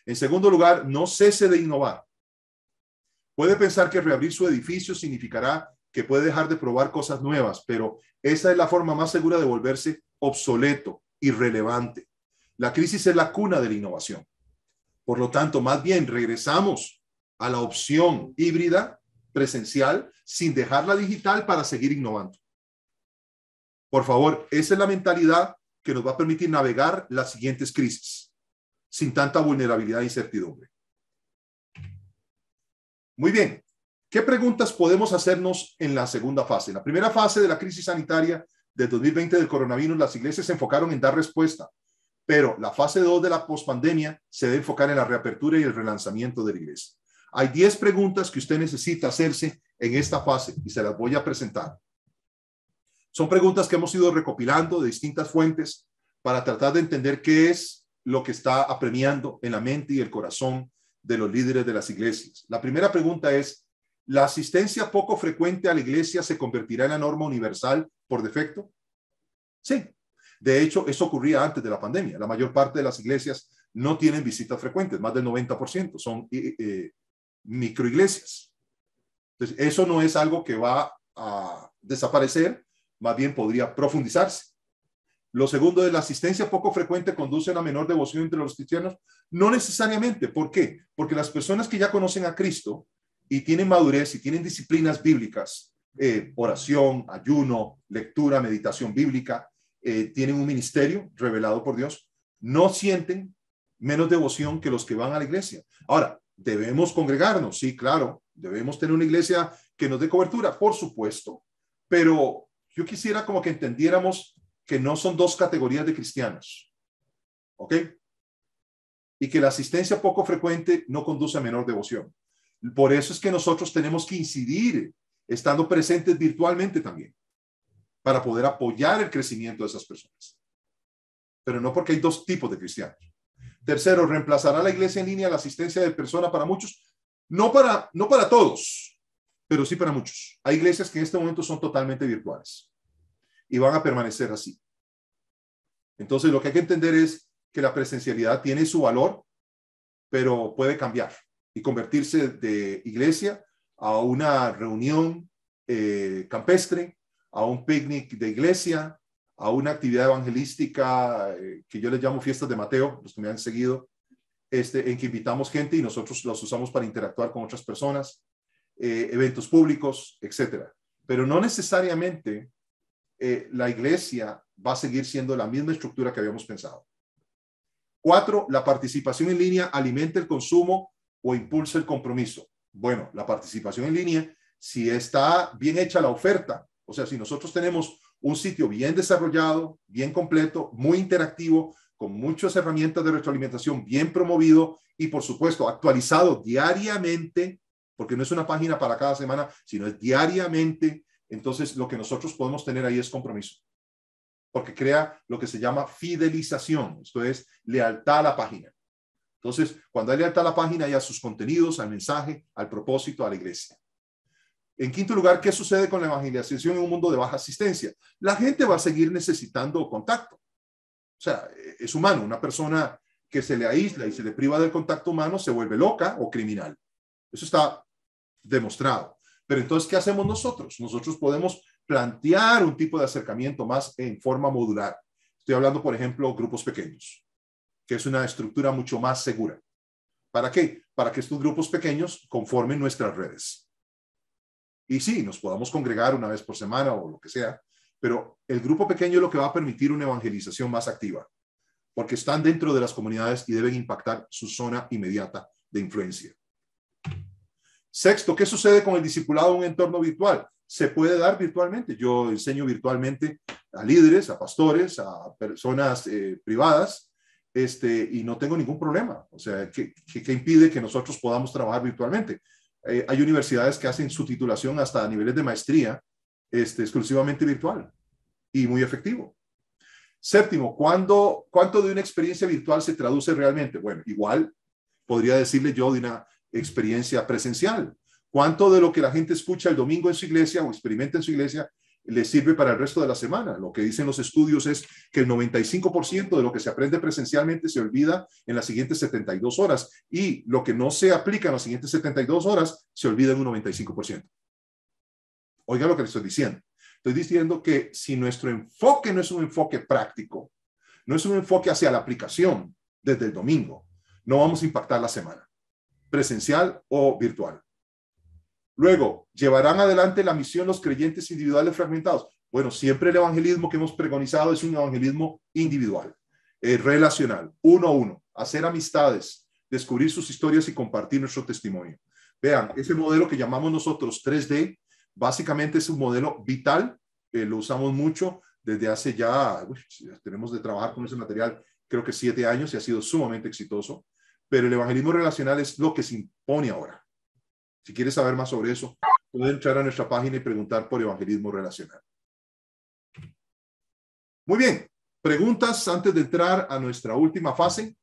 Speaker 1: En segundo lugar, no cese de innovar. Puede pensar que reabrir su edificio significará que puede dejar de probar cosas nuevas, pero esa es la forma más segura de volverse obsoleto, irrelevante. La crisis es la cuna de la innovación. Por lo tanto, más bien regresamos a la opción híbrida presencial sin dejar la digital para seguir innovando. Por favor, esa es la mentalidad que nos va a permitir navegar las siguientes crisis sin tanta vulnerabilidad e incertidumbre. Muy bien, ¿qué preguntas podemos hacernos en la segunda fase? En la primera fase de la crisis sanitaria del 2020 del coronavirus, las iglesias se enfocaron en dar respuesta, pero la fase 2 de la pospandemia se debe enfocar en la reapertura y el relanzamiento de la iglesia. Hay 10 preguntas que usted necesita hacerse en esta fase y se las voy a presentar. Son preguntas que hemos ido recopilando de distintas fuentes para tratar de entender qué es lo que está apremiando en la mente y el corazón de los líderes de las iglesias. La primera pregunta es, ¿la asistencia poco frecuente a la iglesia se convertirá en la norma universal por defecto? Sí. De hecho, eso ocurría antes de la pandemia. La mayor parte de las iglesias no tienen visitas frecuentes, más del 90%. Son eh, eh, microiglesias. Entonces, eso no es algo que va a desaparecer, más bien podría profundizarse. Lo segundo es la asistencia poco frecuente conduce a una menor devoción entre los cristianos. No necesariamente. ¿Por qué? Porque las personas que ya conocen a Cristo y tienen madurez y tienen disciplinas bíblicas, eh, oración, ayuno, lectura, meditación bíblica, eh, tienen un ministerio revelado por Dios, no sienten menos devoción que los que van a la iglesia. Ahora, ¿Debemos congregarnos? Sí, claro. ¿Debemos tener una iglesia que nos dé cobertura? Por supuesto. Pero yo quisiera como que entendiéramos que no son dos categorías de cristianos. ¿Ok? Y que la asistencia poco frecuente no conduce a menor devoción. Por eso es que nosotros tenemos que incidir estando presentes virtualmente también, para poder apoyar el crecimiento de esas personas. Pero no porque hay dos tipos de cristianos. Tercero, reemplazará la iglesia en línea la asistencia de persona para muchos, no para, no para todos, pero sí para muchos. Hay iglesias que en este momento son totalmente virtuales y van a permanecer así. Entonces, lo que hay que entender es que la presencialidad tiene su valor, pero puede cambiar y convertirse de iglesia a una reunión eh, campestre, a un picnic de iglesia, a una actividad evangelística eh, que yo les llamo fiestas de Mateo, los que me han seguido, este, en que invitamos gente y nosotros los usamos para interactuar con otras personas, eh, eventos públicos, etcétera. Pero no necesariamente eh, la iglesia va a seguir siendo la misma estructura que habíamos pensado. Cuatro, la participación en línea alimenta el consumo o impulsa el compromiso. Bueno, la participación en línea, si está bien hecha la oferta, o sea, si nosotros tenemos un sitio bien desarrollado, bien completo, muy interactivo, con muchas herramientas de retroalimentación bien promovido y, por supuesto, actualizado diariamente, porque no es una página para cada semana, sino es diariamente. Entonces, lo que nosotros podemos tener ahí es compromiso, porque crea lo que se llama fidelización, esto es lealtad a la página. Entonces, cuando hay lealtad a la página y a sus contenidos, al mensaje, al propósito, a la iglesia. En quinto lugar, ¿qué sucede con la evangelización en un mundo de baja asistencia? La gente va a seguir necesitando contacto. O sea, es humano. Una persona que se le aísla y se le priva del contacto humano se vuelve loca o criminal. Eso está demostrado. Pero entonces, ¿qué hacemos nosotros? Nosotros podemos plantear un tipo de acercamiento más en forma modular. Estoy hablando, por ejemplo, grupos pequeños, que es una estructura mucho más segura. ¿Para qué? Para que estos grupos pequeños conformen nuestras redes. Y sí, nos podamos congregar una vez por semana o lo que sea, pero el grupo pequeño es lo que va a permitir una evangelización más activa, porque están dentro de las comunidades y deben impactar su zona inmediata de influencia. Sexto, ¿qué sucede con el discipulado en un entorno virtual? Se puede dar virtualmente. Yo enseño virtualmente a líderes, a pastores, a personas eh, privadas, este, y no tengo ningún problema. O sea, qué impide que nosotros podamos trabajar virtualmente? Eh, hay universidades que hacen su titulación hasta a niveles de maestría este, exclusivamente virtual y muy efectivo. Séptimo, ¿cuándo, ¿cuánto de una experiencia virtual se traduce realmente? Bueno, igual podría decirle yo de una experiencia presencial. ¿Cuánto de lo que la gente escucha el domingo en su iglesia o experimenta en su iglesia le sirve para el resto de la semana. Lo que dicen los estudios es que el 95% de lo que se aprende presencialmente se olvida en las siguientes 72 horas y lo que no se aplica en las siguientes 72 horas se olvida en un 95%. Oiga lo que le estoy diciendo. Estoy diciendo que si nuestro enfoque no es un enfoque práctico, no es un enfoque hacia la aplicación desde el domingo, no vamos a impactar la semana, presencial o virtual. Luego, ¿llevarán adelante la misión los creyentes individuales fragmentados? Bueno, siempre el evangelismo que hemos pregonizado es un evangelismo individual, eh, relacional, uno a uno, hacer amistades, descubrir sus historias y compartir nuestro testimonio. Vean, ese modelo que llamamos nosotros 3D, básicamente es un modelo vital, eh, lo usamos mucho desde hace ya, tenemos de trabajar con ese material creo que siete años y ha sido sumamente exitoso, pero el evangelismo relacional es lo que se impone ahora. Si quieres saber más sobre eso, puedes entrar a nuestra página y preguntar por evangelismo relacional. Muy bien, preguntas antes de entrar a nuestra última fase.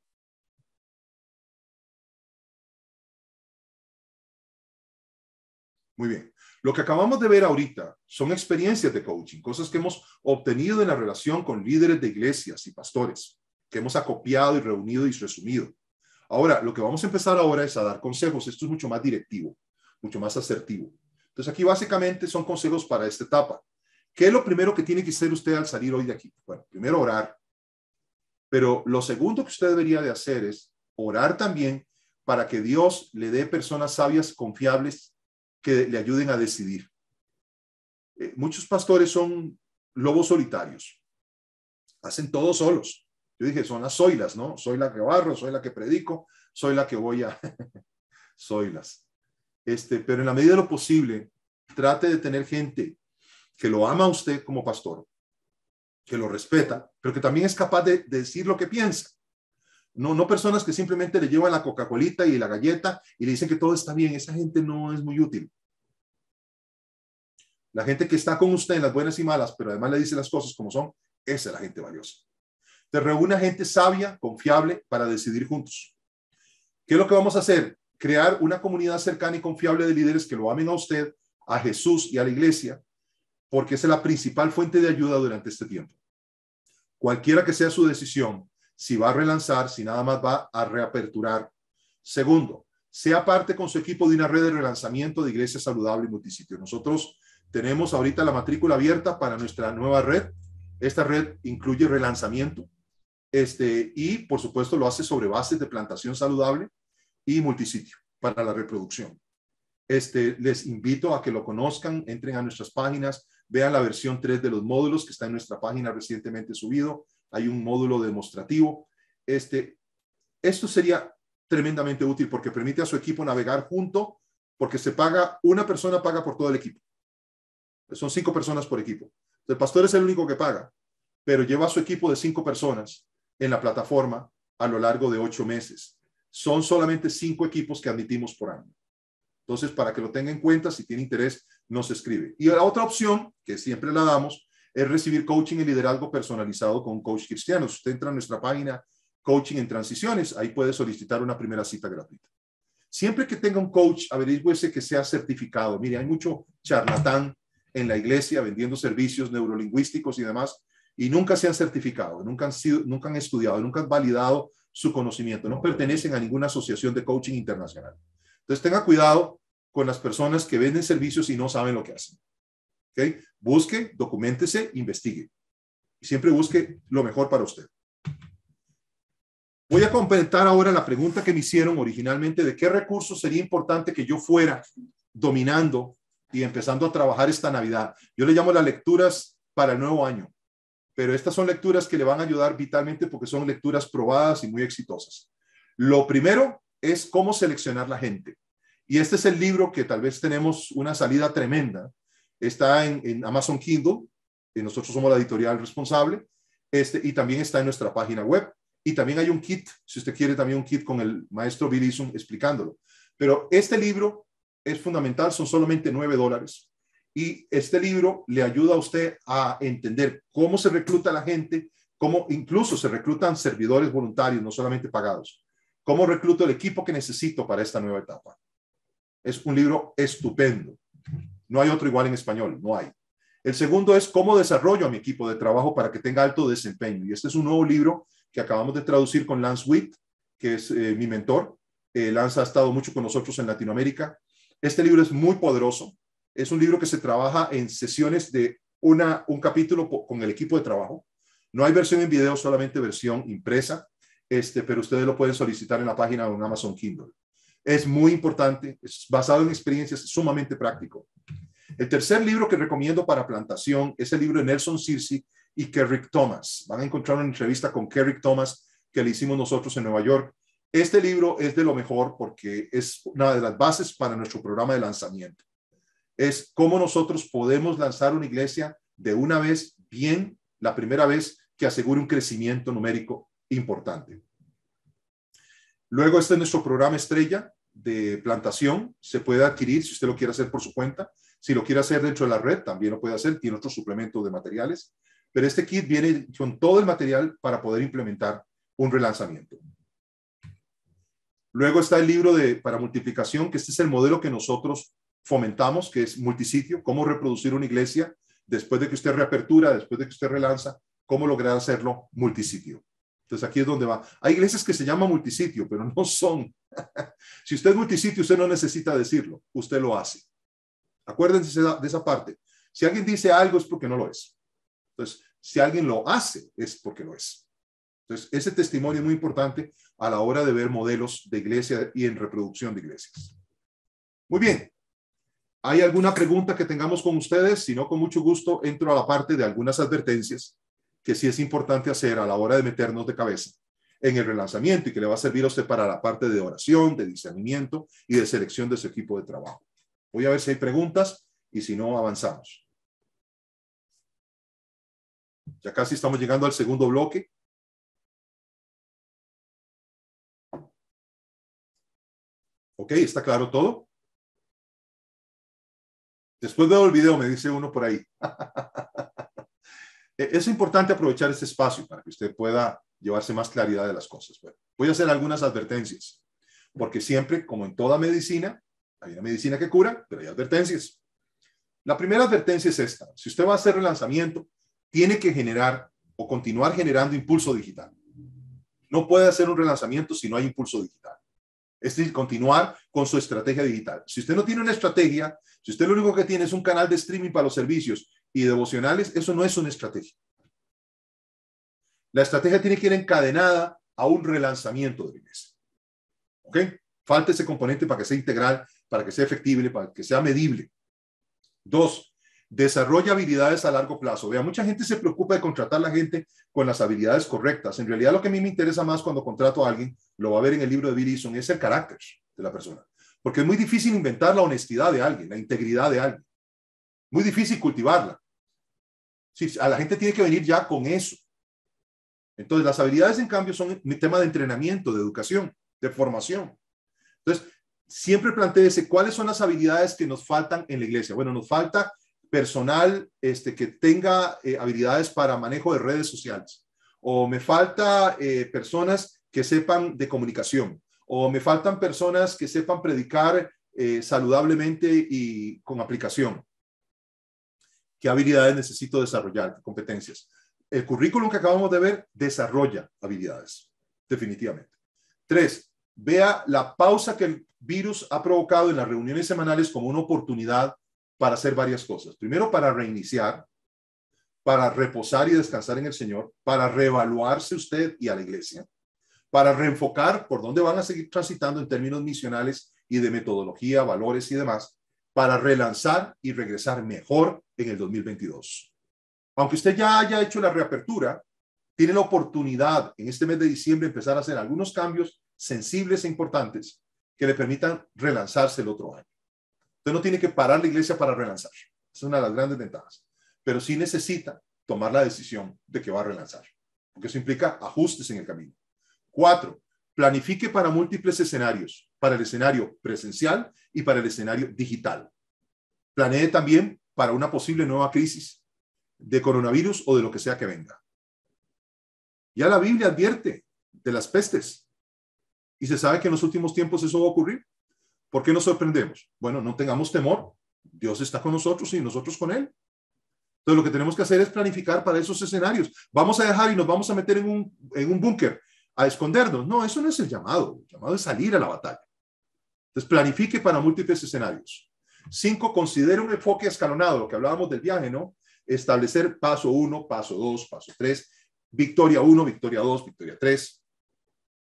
Speaker 1: Muy bien. Lo que acabamos de ver ahorita son experiencias de coaching, cosas que hemos obtenido en la relación con líderes de iglesias y pastores, que hemos acopiado y reunido y resumido. Ahora, lo que vamos a empezar ahora es a dar consejos. Esto es mucho más directivo mucho más asertivo. Entonces aquí básicamente son consejos para esta etapa. ¿Qué es lo primero que tiene que hacer usted al salir hoy de aquí? Bueno, primero orar, pero lo segundo que usted debería de hacer es orar también para que Dios le dé personas sabias, confiables, que le ayuden a decidir. Eh, muchos pastores son lobos solitarios, hacen todo solos. Yo dije, son las soilas, ¿no? Soy la que barro, soy la que predico, soy la que voy a... soilas. Este, pero en la medida de lo posible, trate de tener gente que lo ama a usted como pastor, que lo respeta, pero que también es capaz de, decir lo que piensa. No, no personas que simplemente le llevan la Coca-Colita y la galleta y le dicen que todo está bien. Esa gente no es muy útil. La gente que está con usted en las buenas y malas, pero además le dice las cosas como son, esa es la gente valiosa. Te a gente sabia, confiable, para decidir juntos. ¿Qué es lo que vamos a hacer? crear una comunidad cercana y confiable de líderes que lo amen a usted, a Jesús y a la iglesia, porque es la principal fuente de ayuda durante este tiempo. Cualquiera que sea su decisión, si va a relanzar, si nada más va a reaperturar. Segundo, sea parte con su equipo de una red de relanzamiento de iglesias saludable y multisitio. Nosotros tenemos ahorita la matrícula abierta para nuestra nueva red. Esta red incluye relanzamiento este, y, por supuesto, lo hace sobre bases de plantación saludable y multisitio para la reproducción. Este, les invito a que lo conozcan, entren a nuestras páginas, vean la versión 3 de los módulos que está en nuestra página recientemente subido. Hay un módulo demostrativo. Este, esto sería tremendamente útil porque permite a su equipo navegar junto, porque se paga, una persona paga por todo el equipo. Son cinco personas por equipo. El pastor es el único que paga, pero lleva a su equipo de cinco personas en la plataforma a lo largo de ocho meses son solamente cinco equipos que admitimos por año. Entonces, para que lo tenga en cuenta, si tiene interés, nos escribe. Y la otra opción, que siempre la damos, es recibir coaching y liderazgo personalizado con coach cristiano. usted entra a nuestra página Coaching en Transiciones, ahí puede solicitar una primera cita gratuita. Siempre que tenga un coach, averigüese que sea certificado. Mire, hay mucho charlatán en la iglesia vendiendo servicios neurolingüísticos y demás, y nunca se han certificado, nunca han, sido, nunca han estudiado, nunca han validado su conocimiento, no pertenecen a ninguna asociación de coaching internacional. Entonces tenga cuidado con las personas que venden servicios y no saben lo que hacen. ¿Okay? Busque, documentese, investigue. Y siempre busque lo mejor para usted. Voy a completar ahora la pregunta que me hicieron originalmente de qué recursos sería importante que yo fuera dominando y empezando a trabajar esta Navidad. Yo le llamo las lecturas para el nuevo año pero estas son lecturas que le van a ayudar vitalmente porque son lecturas probadas y muy exitosas. Lo primero es cómo seleccionar la gente. Y este es el libro que tal vez tenemos una salida tremenda. Está en, Amazon Kindle, y nosotros somos la editorial responsable, este, y también está en nuestra página web. Y también hay un kit, si usted quiere también un kit con el maestro Billison explicándolo. Pero este libro es fundamental, son solamente 9 dólares. Y este libro le ayuda a usted a entender cómo se recluta la gente, cómo incluso se reclutan servidores voluntarios, no solamente pagados, cómo recluto el equipo que necesito para esta nueva etapa. Es un libro estupendo. No hay otro igual en español, no hay. El segundo es cómo desarrollo a mi equipo de trabajo para que tenga alto desempeño. Y este es un nuevo libro que acabamos de traducir con Lance Witt, que es eh, mi mentor. Eh, Lance ha estado mucho con nosotros en Latinoamérica. Este libro es muy poderoso. Es un libro que se trabaja en sesiones de una, un capítulo con el equipo de trabajo. No hay versión en video, solamente versión impresa, este, pero ustedes lo pueden solicitar en la página de Amazon Kindle. Es muy importante, es basado en experiencias, sumamente práctico. El tercer libro que recomiendo para plantación es el libro de Nelson Circe y Kerrick Thomas. Van a encontrar una entrevista con Kerrick Thomas que le hicimos nosotros en Nueva York. Este libro es de lo mejor porque es una de las bases para nuestro programa de lanzamiento es cómo nosotros podemos lanzar una iglesia de una vez bien, la primera vez que asegure un crecimiento numérico importante. Luego, este es nuestro programa estrella de plantación. Se puede adquirir si usted lo quiere hacer por su cuenta. Si lo quiere hacer dentro de la red, también lo puede hacer. Tiene otro suplemento de materiales. Pero este kit viene con todo el material para poder implementar un relanzamiento. Luego está el libro de para multiplicación, que este es el modelo que nosotros fomentamos, que es multisitio, cómo reproducir una iglesia después de que usted reapertura, después de que usted relanza, cómo lograr hacerlo multisitio. Entonces aquí es donde va. Hay iglesias que se llaman multisitio, pero no son. si usted es multisitio, usted no necesita decirlo, usted lo hace. Acuérdense de esa parte. Si alguien dice algo es porque no lo es. Entonces, si alguien lo hace es porque lo es. Entonces, ese testimonio es muy importante a la hora de ver modelos de iglesia y en reproducción de iglesias. Muy bien, ¿Hay alguna pregunta que tengamos con ustedes? Si no, con mucho gusto entro a la parte de algunas advertencias que sí es importante hacer a la hora de meternos de cabeza en el relanzamiento y que le va a servir a usted para la parte de oración, de discernimiento y de selección de su equipo de trabajo. Voy a ver si hay preguntas y si no, avanzamos. Ya casi estamos llegando al
Speaker 2: segundo bloque.
Speaker 1: ¿Ok? ¿Está claro todo? Después veo el video, me dice uno por ahí. E, es importante aprovechar este espacio para que usted pueda llevarse más claridad de las cosas. voy a hacer algunas advertencias, porque siempre, como en toda medicina, hay una medicina que cura, pero hay advertencias. La primera advertencia es esta. Si usted va a hacer relanzamiento, tiene que generar o continuar generando impulso digital. No puede hacer un relanzamiento si no hay impulso digital. Es decir, continuar con su estrategia digital. Si usted no tiene una estrategia, si usted lo único que tiene es un canal de streaming para los servicios y devocionales, eso no es una estrategia. La estrategia tiene que ir encadenada a un relanzamiento de la iglesia. Falta ese componente para que sea integral, para que sea efectible, para que sea medible. Dos, desarrolla habilidades a largo plazo. Vea, mucha gente se preocupa de contratar a la gente con las habilidades correctas. En realidad, lo que a mí me interesa más cuando contrato a alguien, lo va a ver en el libro de Bill Eason, es el carácter de la persona. Porque es muy difícil inventar la honestidad de alguien, la integridad de alguien. Muy difícil cultivarla. Sí, a la gente tiene que venir ya con eso. Entonces, las habilidades, en cambio, son un tema de entrenamiento, de educación, de formación. Entonces, siempre planteese cuáles son las habilidades que nos faltan en la iglesia. Bueno, nos falta personal este, que tenga eh, habilidades para manejo de redes sociales. O me falta eh, personas que sepan de comunicación o me faltan personas que sepan predicar eh, saludablemente y con aplicación. ¿Qué habilidades necesito desarrollar? ¿Qué competencias? El currículum que acabamos de ver desarrolla habilidades, definitivamente. Tres, vea la pausa que el virus ha provocado en las reuniones semanales como una oportunidad para hacer varias cosas. Primero, para reiniciar, para reposar y descansar en el Señor, para reevaluarse usted y a la iglesia para reenfocar por dónde van a seguir transitando en términos misionales y de metodología, valores y demás, para relanzar y regresar mejor en el 2022. Aunque usted ya haya hecho la reapertura, tiene la oportunidad en este mes de diciembre empezar a hacer algunos cambios sensibles e importantes que le permitan relanzarse el otro año. Usted no tiene que parar la iglesia para relanzar. Es una de las grandes ventajas. Pero sí necesita tomar la decisión de que va a relanzar, porque eso implica ajustes en el camino. Cuatro, planifique para múltiples escenarios, para el escenario presencial y para el escenario digital. Planee también para una posible nueva crisis de coronavirus o de lo que sea que venga. Ya la Biblia advierte de las pestes y se sabe que en los últimos tiempos eso va a ocurrir. ¿Por qué nos sorprendemos? Bueno, no tengamos temor. Dios está con nosotros y nosotros con Él. Entonces lo que tenemos que hacer es planificar para esos escenarios. Vamos a dejar y nos vamos a meter en un, en un búnker a escondernos. No, eso no es el llamado. El llamado es salir a la batalla. Entonces, planifique para múltiples escenarios. Cinco, considere un enfoque escalonado, Lo que hablábamos del viaje, ¿no? Establecer paso uno, paso dos, paso tres, victoria uno, victoria dos, victoria tres.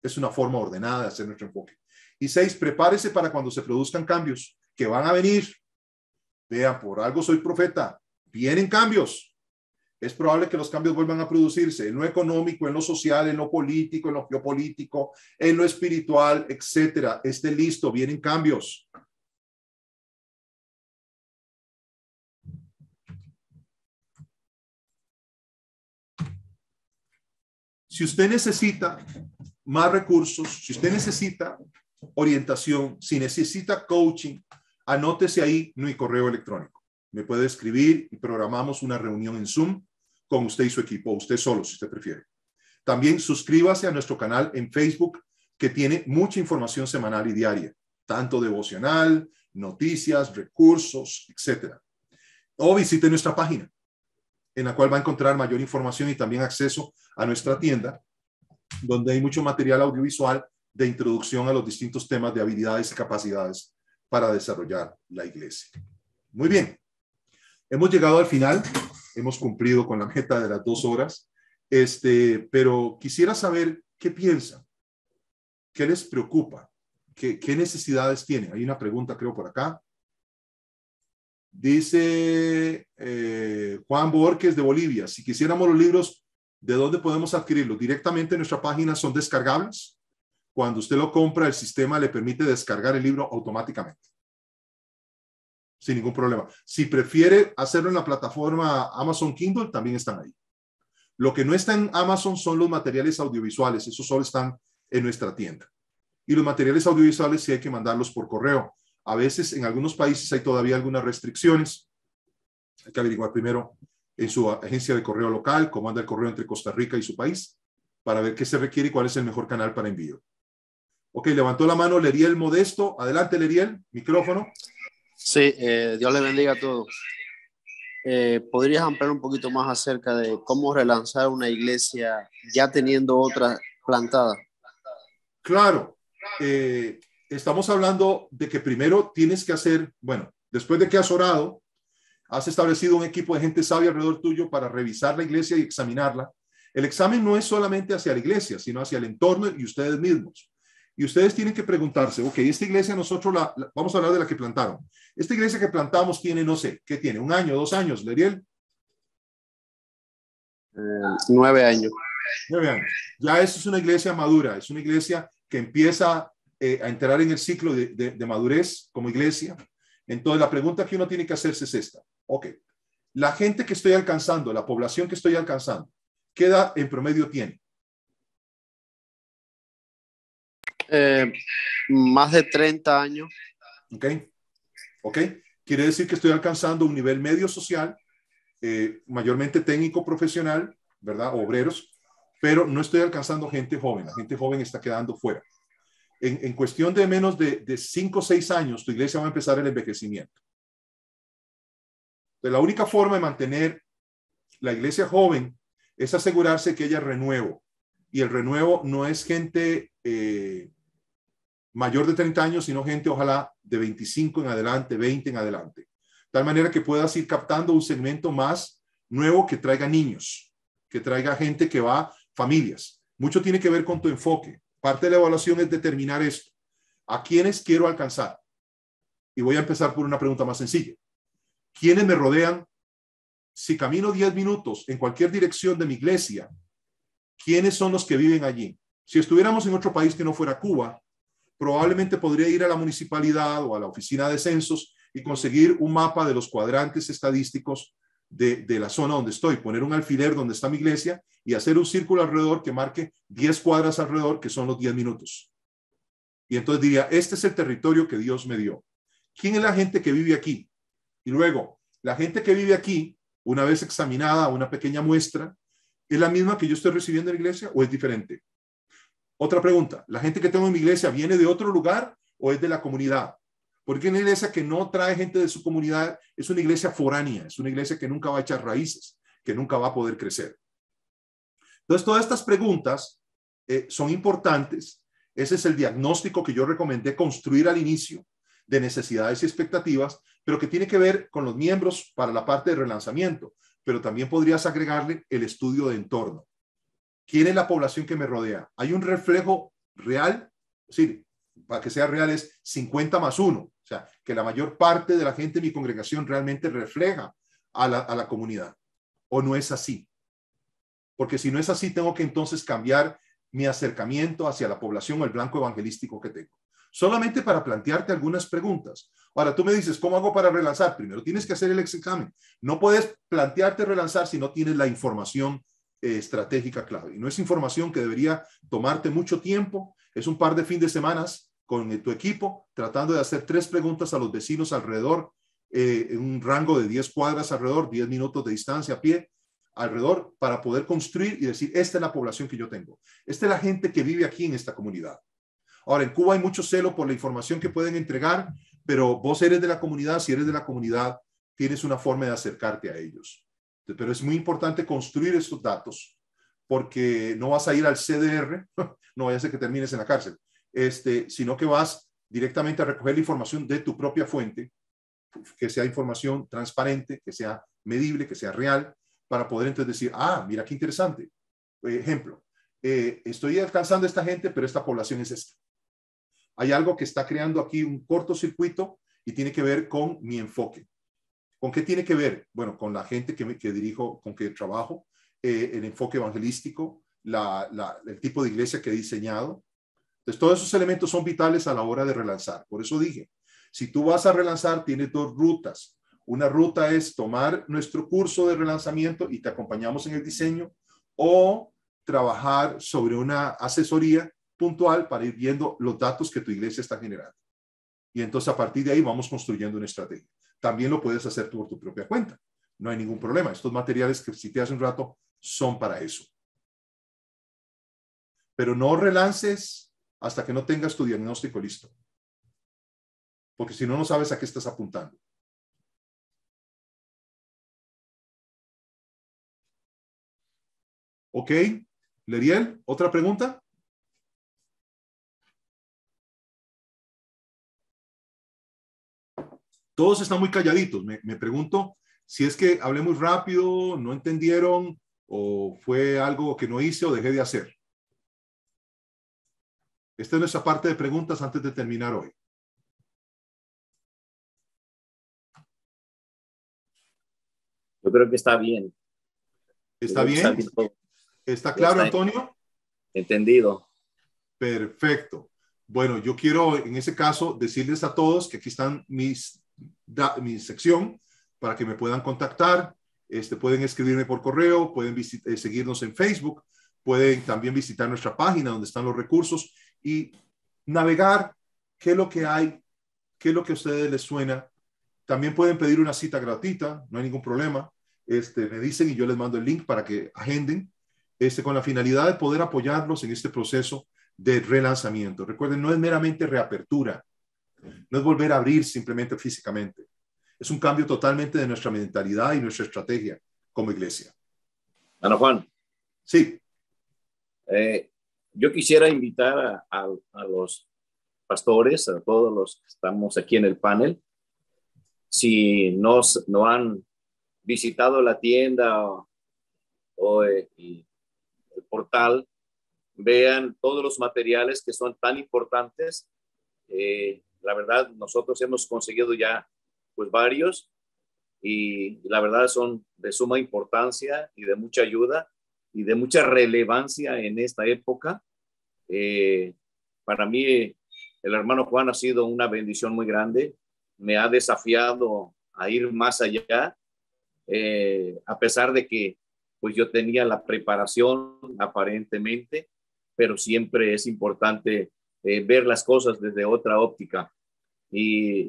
Speaker 1: Es una forma ordenada de hacer nuestro enfoque. Y seis, prepárese para cuando se produzcan cambios que van a venir. Vean, por algo soy profeta. Vienen cambios es probable que los cambios vuelvan a producirse en lo económico, en lo social, en lo político, en lo geopolítico, en lo espiritual, etcétera. Esté listo, vienen cambios. Si usted necesita más recursos, si usted necesita orientación, si necesita coaching, anótese ahí mi correo electrónico. Me puede escribir y programamos una reunión en Zoom con usted y su equipo, usted solo, si usted prefiere. También suscríbase a nuestro canal en Facebook, que tiene mucha información semanal y diaria, tanto devocional, noticias, recursos, etc. O visite nuestra página, en la cual va a encontrar mayor información y también acceso a nuestra tienda, donde hay mucho material audiovisual de introducción a los distintos temas de habilidades y capacidades para desarrollar la iglesia. Muy bien, hemos llegado al final hemos cumplido con la meta de las dos horas, este, pero quisiera saber qué piensan, qué les preocupa, qué, necesidades tienen. Hay una pregunta, creo, por acá. Dice eh, Juan Borges de Bolivia, si quisiéramos los libros, ¿de dónde podemos adquirirlos? Directamente en nuestra página son descargables. Cuando usted lo compra, el sistema le permite descargar el libro automáticamente sin ningún problema. Si prefiere hacerlo en la plataforma Amazon Kindle, también están ahí. Lo que no está en Amazon son los materiales audiovisuales, esos solo están en nuestra tienda. Y los materiales audiovisuales sí hay que mandarlos por correo. A veces en algunos países hay todavía algunas restricciones. Hay que averiguar primero en su agencia de correo local cómo anda el correo entre Costa Rica y su país para ver qué se requiere y cuál es el mejor canal para envío. Ok, levantó la mano Leriel Modesto. Adelante, Leriel, micrófono. Sí, eh, Dios le bendiga a todos. Eh, ¿Podrías ampliar un poquito más acerca de cómo relanzar una iglesia ya teniendo otra plantada? Claro. Eh, estamos hablando de que primero tienes que hacer, bueno, después de que has orado, has establecido un equipo de gente sabia alrededor tuyo para revisar la iglesia y examinarla. El examen no es solamente hacia la iglesia, sino hacia el entorno y ustedes mismos. Y ustedes tienen que preguntarse, ok, esta iglesia nosotros la, vamos a hablar de la que plantaron. Esta iglesia que plantamos tiene, no sé, ¿qué tiene? ¿Un año, dos años, Leriel?
Speaker 3: Eh, nueve años.
Speaker 1: Nueve años. Ya eso es una iglesia madura, es una iglesia que empieza eh, a entrar en el ciclo de, de madurez como iglesia. Entonces la pregunta que uno tiene que hacerse es esta. Ok, la gente que estoy alcanzando, la población que estoy alcanzando, ¿qué edad en promedio tiene? Eh, más de 30 años. Ok. Ok. Quiere decir que estoy alcanzando un nivel medio social, eh, mayormente técnico profesional, ¿verdad? Obreros, pero no estoy alcanzando gente joven. La gente joven está quedando fuera. En, cuestión de menos de 5 o 6 años, tu iglesia va a empezar el envejecimiento. la única forma de mantener la iglesia joven es asegurarse que haya renuevo, y el renuevo no es gente eh, mayor de 30 años, sino gente ojalá de 25 en adelante, 20 en adelante. Tal manera que puedas ir captando un segmento más nuevo que traiga niños, que traiga gente que va, familias. Mucho tiene que ver con tu enfoque. Parte de la evaluación es determinar esto. ¿A quiénes quiero alcanzar? Y voy a empezar por una pregunta más sencilla. ¿Quiénes me rodean? Si camino 10 minutos en cualquier dirección de mi iglesia, ¿quiénes son los que viven allí? Si estuviéramos en otro país que no fuera Cuba, probablemente podría ir a la municipalidad o a la oficina de censos y conseguir un mapa de los cuadrantes estadísticos de, la zona donde estoy, poner un alfiler donde está mi iglesia y hacer un círculo alrededor que marque 10 cuadras alrededor, que son los 10 minutos. Y entonces diría, este es el territorio que Dios me dio. ¿Quién es la gente que vive aquí? Y luego, la gente que vive aquí, una vez examinada una pequeña muestra, ¿Es la misma que yo estoy recibiendo en la iglesia o es diferente? Otra pregunta, ¿la gente que tengo en mi iglesia viene de otro lugar o es de la comunidad? Porque una iglesia que no trae gente de su comunidad es una iglesia foránea, es una iglesia que nunca va a echar raíces, que nunca va a poder crecer. Entonces, todas estas preguntas eh, son importantes. Ese es el diagnóstico que yo recomendé construir al inicio de necesidades y expectativas, pero que tiene que ver con los miembros para la parte de relanzamiento pero también podrías agregarle el estudio de entorno. ¿Quién es la población que me rodea? ¿Hay un reflejo real? para que sea real es 50 más 1, o sea, que la mayor parte de la gente de mi congregación realmente refleja a la, a la comunidad. ¿O no es así? Porque si no es así, tengo que entonces cambiar mi acercamiento hacia la población o el blanco evangelístico que tengo. Solamente para plantearte algunas preguntas. Ahora, tú me dices, ¿cómo hago para relanzar? Primero tienes que hacer el examen. No puedes plantearte relanzar si no tienes la información eh, estratégica clave. Y no es información que debería tomarte mucho tiempo. Es un par de fin de semanas con eh, tu equipo tratando de hacer tres preguntas a los vecinos alrededor, eh, en un rango de 10 cuadras alrededor, 10 minutos de distancia a pie alrededor para poder construir y decir, esta es la población que yo tengo, esta es la gente que vive aquí en esta comunidad. Ahora, en Cuba hay mucho celo por la información que pueden entregar, pero vos eres de la comunidad, si eres de la comunidad, tienes una forma de acercarte a ellos. Pero es muy importante construir estos datos porque no vas a ir al CDR, no vaya a que termines en la cárcel, este, sino que vas directamente a recoger la información de tu propia fuente, que sea información transparente, que sea medible, que sea real, para poder entonces decir, ah, mira qué interesante. Ejemplo, eh, estoy alcanzando a esta gente, pero esta población es esta hay algo que está creando aquí un cortocircuito y tiene que ver con mi enfoque. ¿Con qué tiene que ver? Bueno, con la gente que, dirijo, con que trabajo, eh, el enfoque evangelístico, el tipo de iglesia que he diseñado. Entonces, todos esos elementos son vitales a la hora de relanzar. Por eso dije, si tú vas a relanzar, tienes dos rutas. Una ruta es tomar nuestro curso de relanzamiento y te acompañamos en el diseño o trabajar sobre una asesoría puntual para ir viendo los datos que tu iglesia está generando. Y entonces a partir de ahí vamos construyendo una estrategia. También lo puedes hacer tú por tu propia cuenta. No hay ningún problema. Estos materiales que cité hace un rato son para eso. Pero no relances hasta que no tengas tu diagnóstico listo.
Speaker 2: Porque si no, no sabes a qué estás apuntando. ¿Ok? Leriel, ¿otra pregunta?
Speaker 1: todos están muy calladitos. Me, pregunto si es que hablé muy rápido, no entendieron o fue algo que no hice o dejé de hacer. Esta es nuestra parte de preguntas antes de terminar hoy. Yo creo que está bien. ¿Está bien? Está, claro, Antonio? Entendido. Perfecto. Bueno, yo quiero en ese caso decirles a todos que aquí están mis da, mi sección para que me puedan contactar. Este, pueden escribirme por correo, pueden eh, seguirnos en Facebook, pueden también visitar nuestra página donde están los recursos y navegar qué es lo que hay, qué es lo que a ustedes les suena. También pueden pedir una cita gratuita, no hay ningún problema. Este, me dicen y yo les mando el link para que agenden este, con la finalidad de poder apoyarlos en este proceso de relanzamiento. Recuerden, no es meramente reapertura, no es volver a abrir simplemente físicamente. Es un cambio totalmente de nuestra mentalidad y nuestra estrategia como iglesia. Ana Juan. Sí.
Speaker 3: Eh, yo quisiera invitar a, los pastores, a todos los que estamos aquí en el panel, si no, han visitado la tienda o, eh, el, portal, vean todos los materiales que son tan importantes eh, la verdad, nosotros hemos conseguido ya pues varios y la verdad son de suma importancia y de mucha ayuda y de mucha relevancia en esta época. Eh, para mí, el hermano Juan ha sido una bendición muy grande, me ha desafiado a ir más allá, eh, a pesar de que pues yo tenía la preparación aparentemente, pero siempre es importante eh, ver las cosas desde otra óptica. Y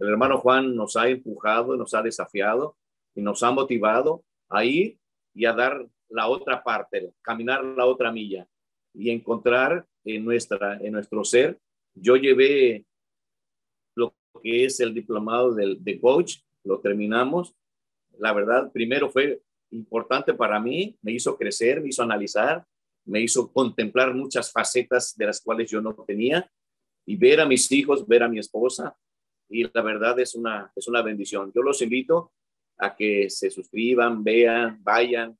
Speaker 3: el hermano Juan nos ha empujado, nos ha desafiado y nos ha motivado a ir y a dar la otra parte, caminar la otra milla y encontrar en, nuestra, en nuestro ser. Yo llevé lo que es el diplomado de coach, lo terminamos. La verdad, primero fue importante para mí, me hizo crecer, me hizo analizar, me hizo contemplar muchas facetas de las cuales yo no tenía y ver a mis hijos, ver a mi esposa. Y la verdad es una, es una bendición. Yo los invito a que se suscriban, vean, vayan.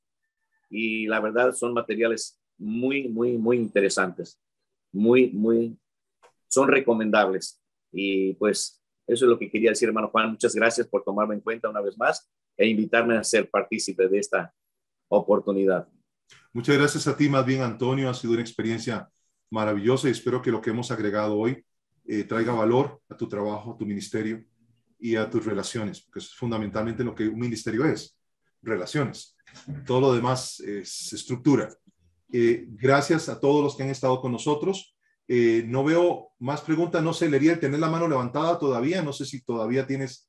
Speaker 3: Y la verdad son materiales muy, muy, muy interesantes. Muy, muy, son recomendables. Y pues eso es lo que quería decir, hermano Juan. Muchas gracias por tomarme en cuenta una vez más e invitarme a ser partícipe de esta oportunidad.
Speaker 1: Muchas gracias a ti, más bien, Antonio. Ha sido una experiencia maravilloso y espero que lo que hemos agregado hoy eh, traiga valor a tu trabajo, a tu ministerio y a tus relaciones, porque es fundamentalmente lo que un ministerio es, relaciones. Todo lo demás es eh, estructura. Eh, gracias a todos los que han estado con nosotros. no veo más preguntas, no sé, leería tener la mano levantada todavía, no sé si todavía tienes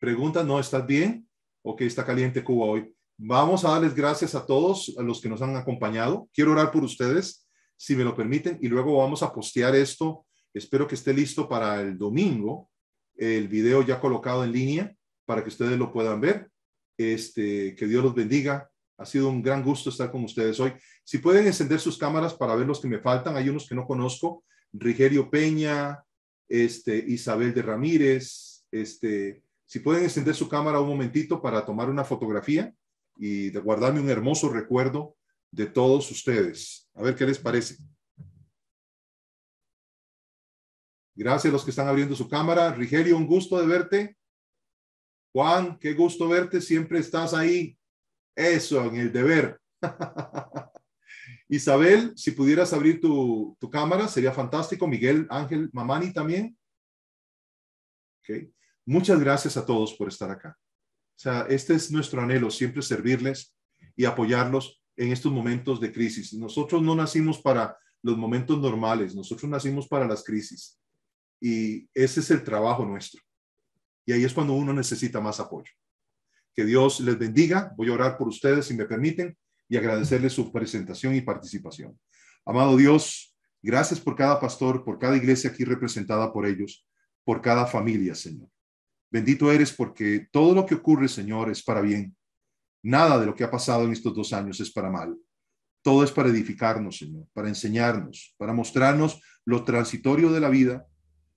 Speaker 1: preguntas, no, ¿estás bien? ¿O que está caliente Cuba hoy? Vamos a darles gracias a todos, a los que nos han acompañado. Quiero orar por ustedes si me lo permiten, y luego vamos a postear esto. Espero que esté listo para el domingo, el video ya colocado en línea para que ustedes lo puedan ver. Este, que Dios los bendiga. Ha sido un gran gusto estar con ustedes hoy. Si pueden encender sus cámaras para ver los que me faltan, hay unos que no conozco, Rigerio Peña, este, Isabel de Ramírez, este, si pueden encender su cámara un momentito para tomar una fotografía y guardarme un hermoso recuerdo de todos ustedes. A ver qué les parece. Gracias a los que están abriendo su cámara. Rigelio, un gusto de verte. Juan, qué gusto verte. Siempre estás ahí. Eso, en el deber. Isabel, si pudieras abrir tu, cámara, sería fantástico. Miguel Ángel Mamani también. Muchas gracias a todos por estar acá. O sea, este es nuestro anhelo, siempre servirles y apoyarlos en estos momentos de crisis. Nosotros no nacimos para los momentos normales, nosotros nacimos para las crisis. Y ese es el trabajo nuestro. Y ahí es cuando uno necesita más apoyo. Que Dios les bendiga. Voy a orar por ustedes, si me permiten, y agradecerles su presentación y participación. Amado Dios, gracias por cada pastor, por cada iglesia aquí representada por ellos, por cada familia, Señor. Bendito eres porque todo lo que ocurre, Señor, es para bien Nada de lo que ha pasado en estos dos años es para mal. Todo es para edificarnos, Señor, para enseñarnos, para mostrarnos lo transitorio de la vida,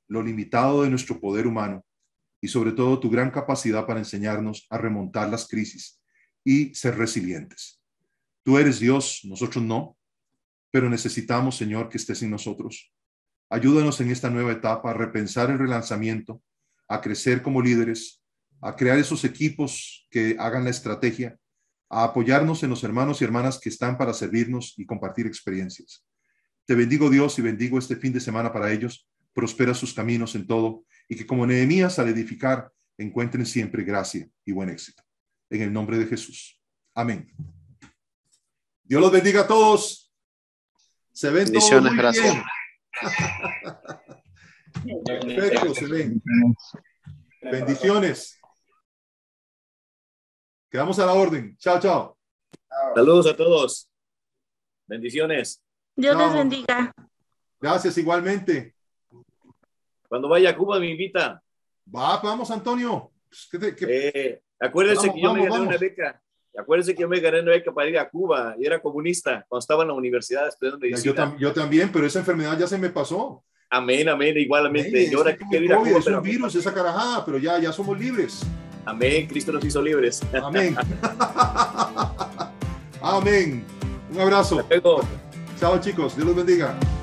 Speaker 1: lo limitado de nuestro poder humano y sobre todo tu gran capacidad para enseñarnos a remontar las crisis y ser resilientes. Tú eres Dios, nosotros no, pero necesitamos, Señor, que estés en nosotros. Ayúdanos en esta nueva etapa a repensar el relanzamiento, a crecer como líderes a crear esos equipos que hagan la estrategia, a apoyarnos en los hermanos y hermanas que están para servirnos y compartir experiencias. Te bendigo Dios y bendigo este fin de semana para ellos. Prospera sus caminos en todo y que como Nehemías al edificar encuentren siempre gracia y buen éxito. En el nombre de Jesús. Amén. Dios los bendiga a todos. Se ven Bendiciones, gracias.
Speaker 2: Perfecto, se ven. Bendiciones.
Speaker 1: Quedamos a la orden. Chao, chao. Saludos a todos. Bendiciones. Dios les bendiga. Gracias igualmente. Cuando
Speaker 3: vaya a Cuba me invita. Va, vamos, Antonio. Pues, ¿Qué eh, acuérdense que yo me gané una beca. Acuérdense que yo me gané una beca para ir a Cuba y era comunista cuando estaba en la universidad Yo,
Speaker 1: también, pero esa enfermedad ya se me pasó.
Speaker 3: Amén, amén, igualmente. ahora es que un
Speaker 1: virus, esa carajada, pero ya, ya somos libres. Amén, Cristo nos hizo libres. Amén. Amén. Un abrazo. Chao chicos, Dios los bendiga.